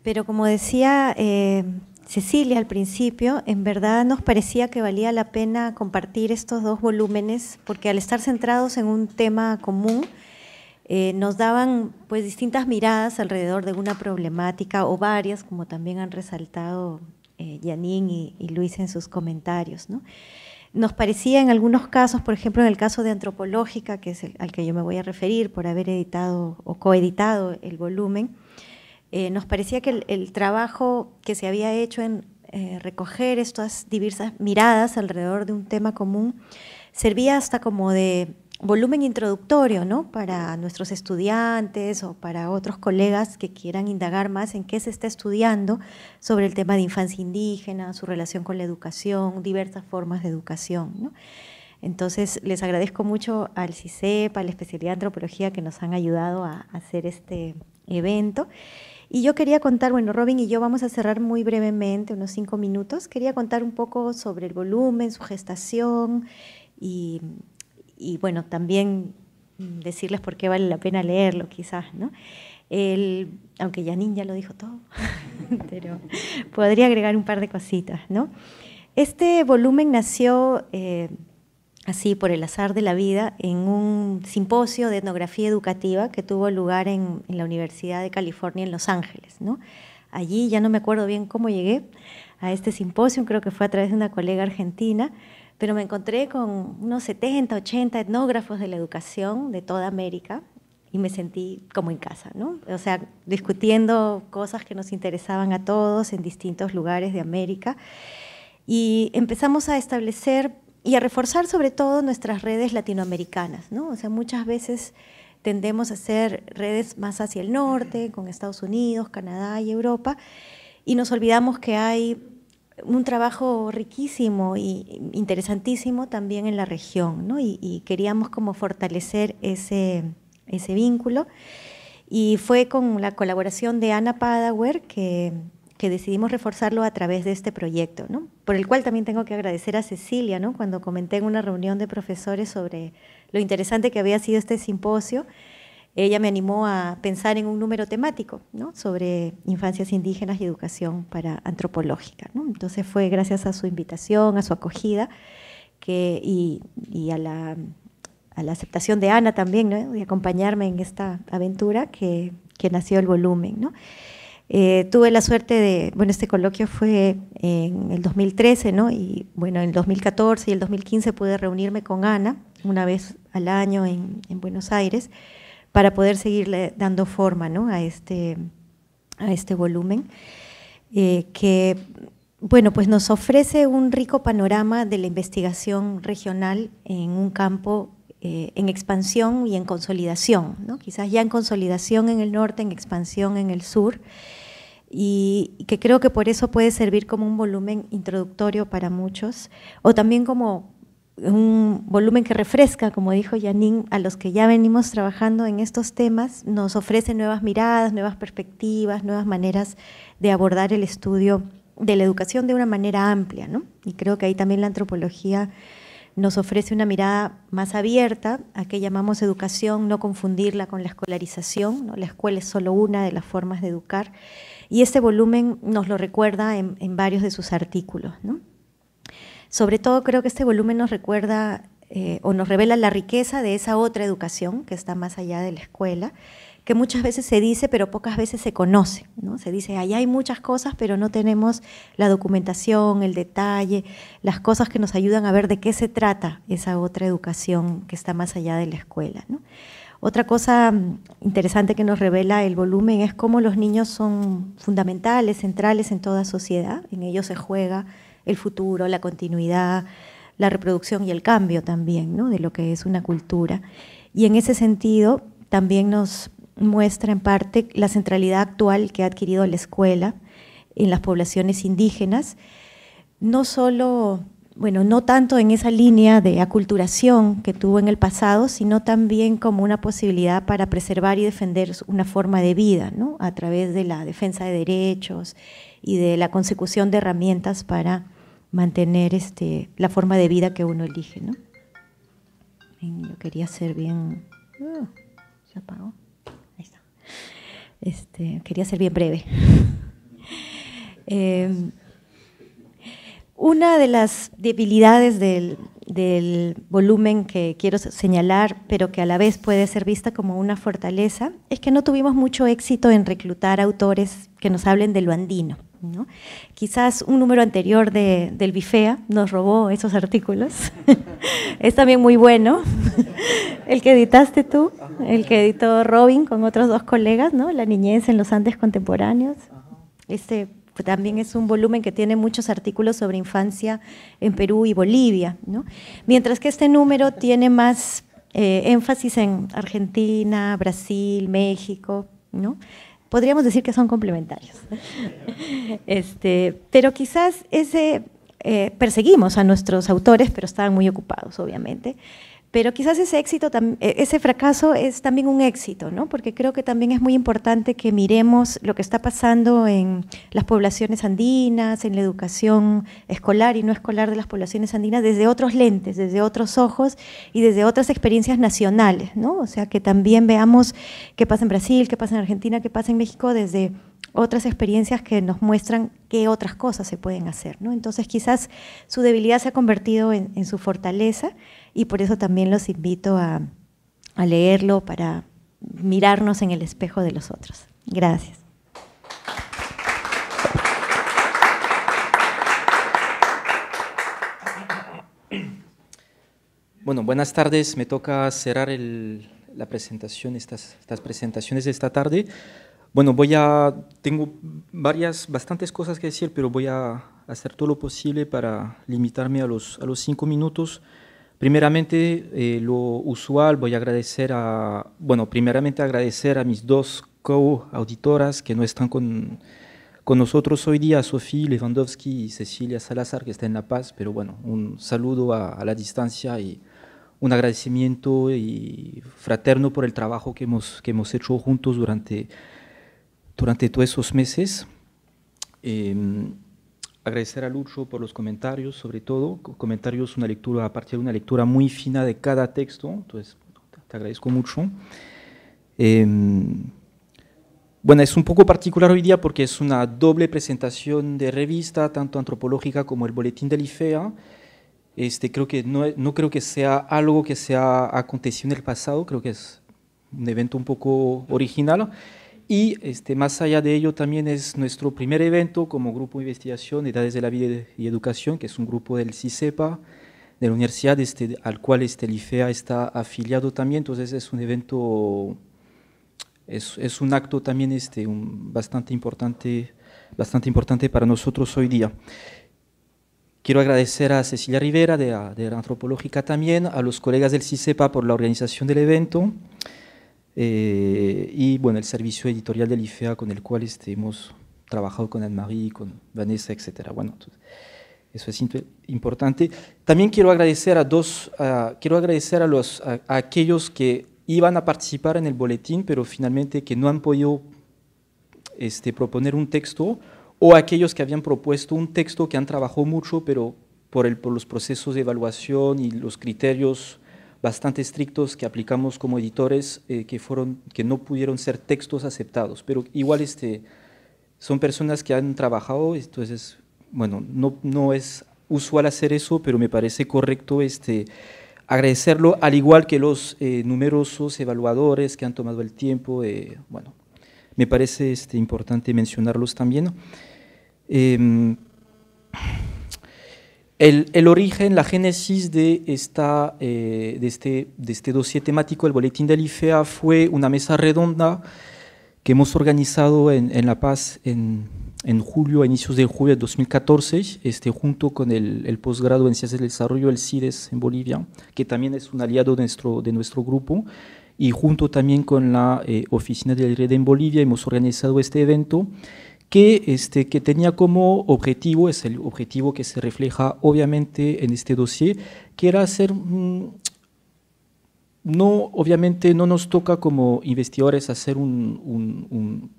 Pero como decía eh, Cecilia al principio, en verdad nos parecía que valía la pena compartir estos dos volúmenes porque al estar centrados en un tema común, nos daban pues distintas miradas alrededor de una problemática o varias, como también han resaltado eh, y, y Luis en sus comentarios. ¿no? Nos parecía en algunos casos, por ejemplo en el caso de Antropológica, que es al que yo me voy a referir por haber editado o coeditado el volumen, eh, nos parecía que el, trabajo que se había hecho en eh, recoger estas diversas miradas alrededor de un tema común servía hasta como de volumen introductorio, ¿no? Para nuestros estudiantes o para otros colegas que quieran indagar más en qué se está estudiando sobre el tema de infancia indígena, su relación con la educación, diversas formas de educación, ¿no? Entonces, les agradezco mucho al CICEP, a la especialidad de antropología que nos han ayudado a hacer este evento. Y yo quería contar, bueno, Robin y yo vamos a cerrar muy brevemente, unos cinco minutos. Quería contar un poco sobre el volumen, su gestación y y bueno, también decirles por qué vale la pena leerlo quizás, ¿no? El, aunque Janine ya lo dijo todo, pero podría agregar un par de cositas, ¿no? Este volumen nació eh, así por el azar de la vida en un simposio de etnografía educativa que tuvo lugar en, en la Universidad de California en Los Ángeles, ¿no? Allí ya no me acuerdo bien cómo llegué a este simposio, creo que fue a través de una colega argentina, pero me encontré con unos 70, 80 etnógrafos de la educación de toda América y me sentí como en casa, ¿no? O sea, discutiendo cosas que nos interesaban a todos en distintos lugares de América y empezamos a establecer y a reforzar sobre todo nuestras redes latinoamericanas, ¿no? O sea, muchas veces tendemos a hacer redes más hacia el norte, con Estados Unidos, Canadá y Europa, y nos olvidamos que hay un trabajo riquísimo y interesantísimo también en la región, y, queríamos como fortalecer ese, vínculo. Y fue con la colaboración de Ana Padawer que, decidimos reforzarlo a través de este proyecto, Por el cual también tengo que agradecer a Cecilia, Cuando comenté en una reunión de profesores sobre lo interesante que había sido este simposio, ella me animó a pensar en un número temático ¿no? sobre infancias indígenas y educación para antropológica. ¿no? Entonces fue gracias a su invitación, a su acogida que, y, a, la, aceptación de Ana también, ¿no? de acompañarme en esta aventura que, que nació el volumen. Eh, tuve la suerte de, bueno, este coloquio fue en el 2013, ¿no? Y bueno, en el 2014 y el 2015 pude reunirme con Ana una vez al año en, en Buenos Aires para poder seguirle dando forma ¿no? a, este, a este volumen, eh, que bueno, pues nos ofrece un rico panorama de la investigación regional en un campo eh, en expansión y en consolidación, quizás ya en consolidación en el norte, en expansión en el sur, y que creo que por eso puede servir como un volumen introductorio para muchos, o también como un volumen que refresca, como dijo Janine, a los que ya venimos trabajando en estos temas, nos ofrece nuevas miradas, nuevas perspectivas, nuevas maneras de abordar el estudio de la educación de una manera amplia, ¿no? Y creo que ahí también la antropología nos ofrece una mirada más abierta a que llamamos educación, no confundirla con la escolarización, la escuela es solo una de las formas de educar, y este volumen nos lo recuerda en, en varios de sus artículos, ¿no? Sobre todo creo que este volumen nos recuerda eh, o nos revela la riqueza de esa otra educación que está más allá de la escuela, que muchas veces se dice, pero pocas veces se conoce. ¿no? Se dice, allá hay muchas cosas, pero no tenemos la documentación, el detalle, las cosas que nos ayudan a ver de qué se trata esa otra educación que está más allá de la escuela. Otra cosa mm, interesante que nos revela el volumen es cómo los niños son fundamentales, centrales en toda sociedad, en ellos se juega el futuro, la continuidad, la reproducción y el cambio también ¿no? de lo que es una cultura. Y en ese sentido también nos muestra en parte la centralidad actual que ha adquirido la escuela en las poblaciones indígenas, no solo, bueno, no tanto en esa línea de aculturación que tuvo en el pasado, sino también como una posibilidad para preservar y defender una forma de vida, ¿no? a través de la defensa de derechos y de la consecución de herramientas para mantener este, la forma de vida que uno elige, ¿no? Yo quería ser bien... Uh, se apagó. Ahí está. Este, quería ser bien breve. Em, una de las debilidades del, del, volumen que quiero señalar, pero que a la vez puede ser vista como una fortaleza, es que no tuvimos mucho éxito en reclutar autores que nos hablen de lo andino. ¿no? Quizás un número anterior de, del Bifea nos robó esos artículos. es también muy bueno. el que editaste tú, el que editó Robin con otros dos colegas, ¿no? La niñez en los Andes contemporáneos. Este también es un volumen que tiene muchos artículos sobre infancia en Perú y Bolivia, ¿no? Mientras que este número tiene más eh, énfasis en Argentina, Brasil, México, ¿no? podríamos decir que son complementarios. Este, pero quizás ese, eh, perseguimos a nuestros autores, pero estaban muy ocupados, obviamente. Pero quizás ese éxito, e-, ese fracaso es también un éxito, ¿no? Porque creo que también es muy importante que miremos lo que está pasando en las poblaciones andinas, en la educación escolar y no escolar de las poblaciones andinas desde otros lentes, desde otros ojos y desde otras experiencias nacionales, ¿no? O sea, que también veamos qué pasa en Brasil, qué pasa en Argentina, qué pasa en México desde otras experiencias que nos muestran qué otras cosas se pueden hacer. ¿no? Entonces quizás su debilidad se ha convertido en, su fortaleza y por eso también los invito a, a leerlo para mirarnos en el espejo de los otros. Gracias. Bueno, buenas tardes. Me toca cerrar el, la presentación, estas, estas presentaciones de esta tarde. Bueno, voy a, tengo varias, bastantes cosas que decir, pero voy a hacer todo lo posible para limitarme a los, a los cinco minutos. Primeramente, eh, lo usual, voy a agradecer a, bueno, primeramente agradecer a mis dos co-auditoras que no están con, con nosotros hoy día, Sofía Lewandowski y Cecilia Salazar, que está en La Paz, pero bueno, un saludo a, a la distancia y un agradecimiento y fraterno por el trabajo que hemos, que hemos hecho juntos durante durante todos esos meses. Em, agradecer a Lucho por los comentarios, sobre todo, comentarios una lectura, a partir de una lectura muy fina de cada texto, entonces te agradezco mucho. Em, bueno, es un poco particular hoy día porque es una doble presentación de revista, tanto antropológica como el boletín de IFEA. Este, creo que no, no creo que sea algo que se ha acontecido en el pasado, creo que es un evento un poco original. Y este, más allá de ello también es nuestro primer evento como grupo de investigación Edades de la Vida y Educación, que es un grupo del CICEPA, de la universidad este, al cual este, el IFEA está afiliado también. Entonces es un evento, es, un acto también este, bastante, importante, bastante importante para nosotros hoy día. Quiero agradecer a Cecilia Rivera de, la Antropológica también, a los colegas del CICEPA por la organización del evento. Eh, y bueno, el servicio editorial del IFEA con el cual este, hemos trabajado con Anne-Marie, con Vanessa, etc. Bueno, eso es importante. También quiero agradecer a dos, quiero agradecer a, los, aquellos que iban a participar en el boletín, pero finalmente que no han podido este, proponer un texto, o aquellos que habían propuesto un texto que han trabajado mucho, pero por, el, por los procesos de evaluación y los criterios bastante estrictos que aplicamos como editores eh, que, fueron, que no pudieron ser textos aceptados, pero igual este, son personas que han trabajado, entonces, bueno, no, no es usual hacer eso, pero me parece correcto este, agradecerlo, al igual que los eh, numerosos evaluadores que han tomado el tiempo, bueno, me parece este, importante mencionarlos también. Em, el, origen, la génesis de, esta, eh, de, este, de este dossier temático, el boletín del IFEA, fue una mesa redonda que hemos organizado en, La Paz en, julio, a inicios de julio de 2014, este, junto con el, posgrado en Ciencias del Desarrollo, el CIDES en Bolivia, que también es un aliado de nuestro, de nuestro grupo, y junto también con la eh, Oficina de la Red e en Bolivia hemos organizado este evento que, este, que tenía como objetivo, es el objetivo que se refleja obviamente en este dossier, que era hacer... no, obviamente no nos toca como investigadores hacer un,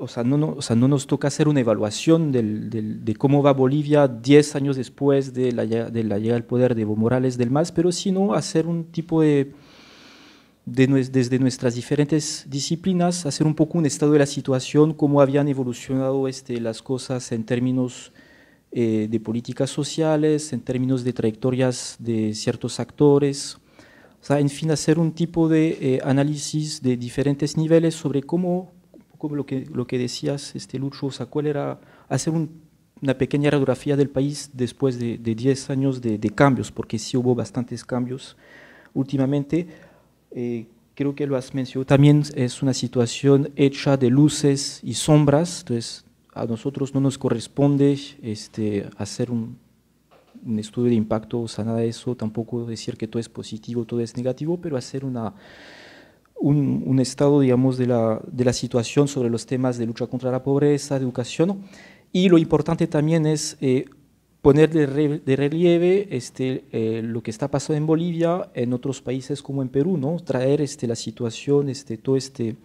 o sea, no, no, nos toca hacer una evaluación de cómo va Bolivia 10 años después de la, de la llegada al poder de Evo Morales del MAS, pero sino hacer un tipo de, desde nuestras diferentes disciplinas, hacer un poco un estado de la situación, cómo habían evolucionado este, las cosas en términos eh, de políticas sociales, en términos de trayectorias de ciertos actores, o sea, en fin, hacer un tipo de eh, análisis de diferentes niveles sobre cómo, como lo que, lo que decías, este, Lucho, o sea, cuál era, hacer una pequeña radiografía del país después de 10 años de, de, cambios, porque sí hubo bastantes cambios últimamente eh, creo que lo has mencionado, también es una situación hecha de luces y sombras, entonces a nosotros no nos corresponde este, hacer un, estudio de impacto, o sea, nada de eso, tampoco decir que todo es positivo, todo es negativo, pero hacer una, un, estado, digamos, de la, de situación sobre los temas de lucha contra la pobreza, de educación. Y lo importante también es eh, poner de, relieve este, eh, lo que está pasando en Bolivia, en otros países como en Perú, ¿no? traer este, la situación, este, todo este,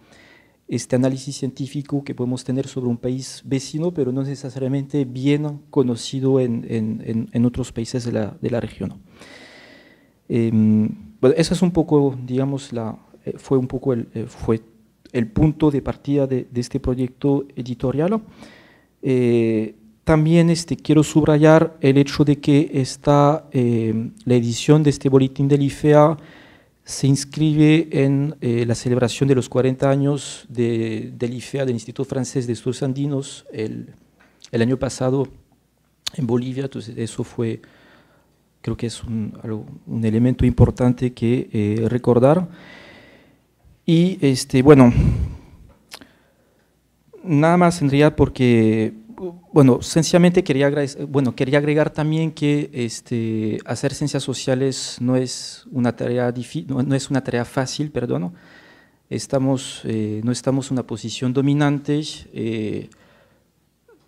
este análisis científico que podemos tener sobre un país vecino, pero no necesariamente bien conocido en, otros países de la, región. Eh, bueno, eso es un poco, digamos, la, eh, fue un poco el, eh, fue el punto de partida de, este proyecto editorial. Eh, también este, quiero subrayar el hecho de que esta, eh, la edición de este boletín del IFEA se inscribe en eh, la celebración de los 40 años de, del IFEA, del Instituto Francés de Estudios Andinos, el, el año pasado en Bolivia. Entonces, eso fue, creo que es un, un elemento importante que eh, recordar. Y, este, bueno, nada más en porque bueno, sencillamente quería, bueno, quería agregar también que este, hacer ciencias sociales no es una tarea, no, no es una tarea fácil, perdón. Estamos, eh, no estamos en una posición dominante. Eh,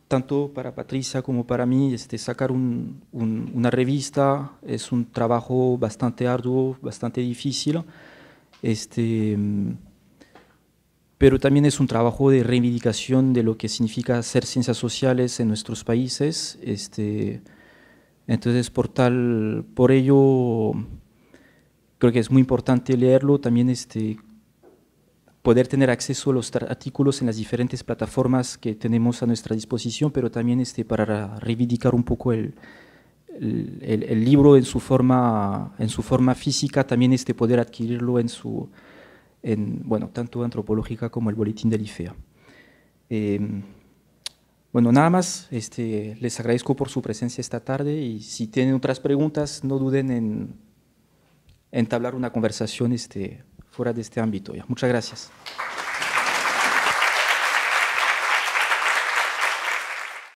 tanto para Patricia como para mí, este, sacar una revista es un trabajo bastante arduo, bastante difícil. Este, pero también es un trabajo de reivindicación de lo que significa hacer ciencias sociales en nuestros países. Este, entonces, por, por ello, creo que es muy importante leerlo, también este, poder tener acceso a los artículos en las diferentes plataformas que tenemos a nuestra disposición, pero también este, para reivindicar un poco el, el, libro en su, forma, en su forma física, también este, poder adquirirlo en su bueno, tanto antropológica como el boletín del IFEA. Em, bueno, nada más, este, les agradezco por su presencia esta tarde y si tienen otras preguntas, no duden en entablar una conversación este, fuera de este ámbito. Muchas gracias.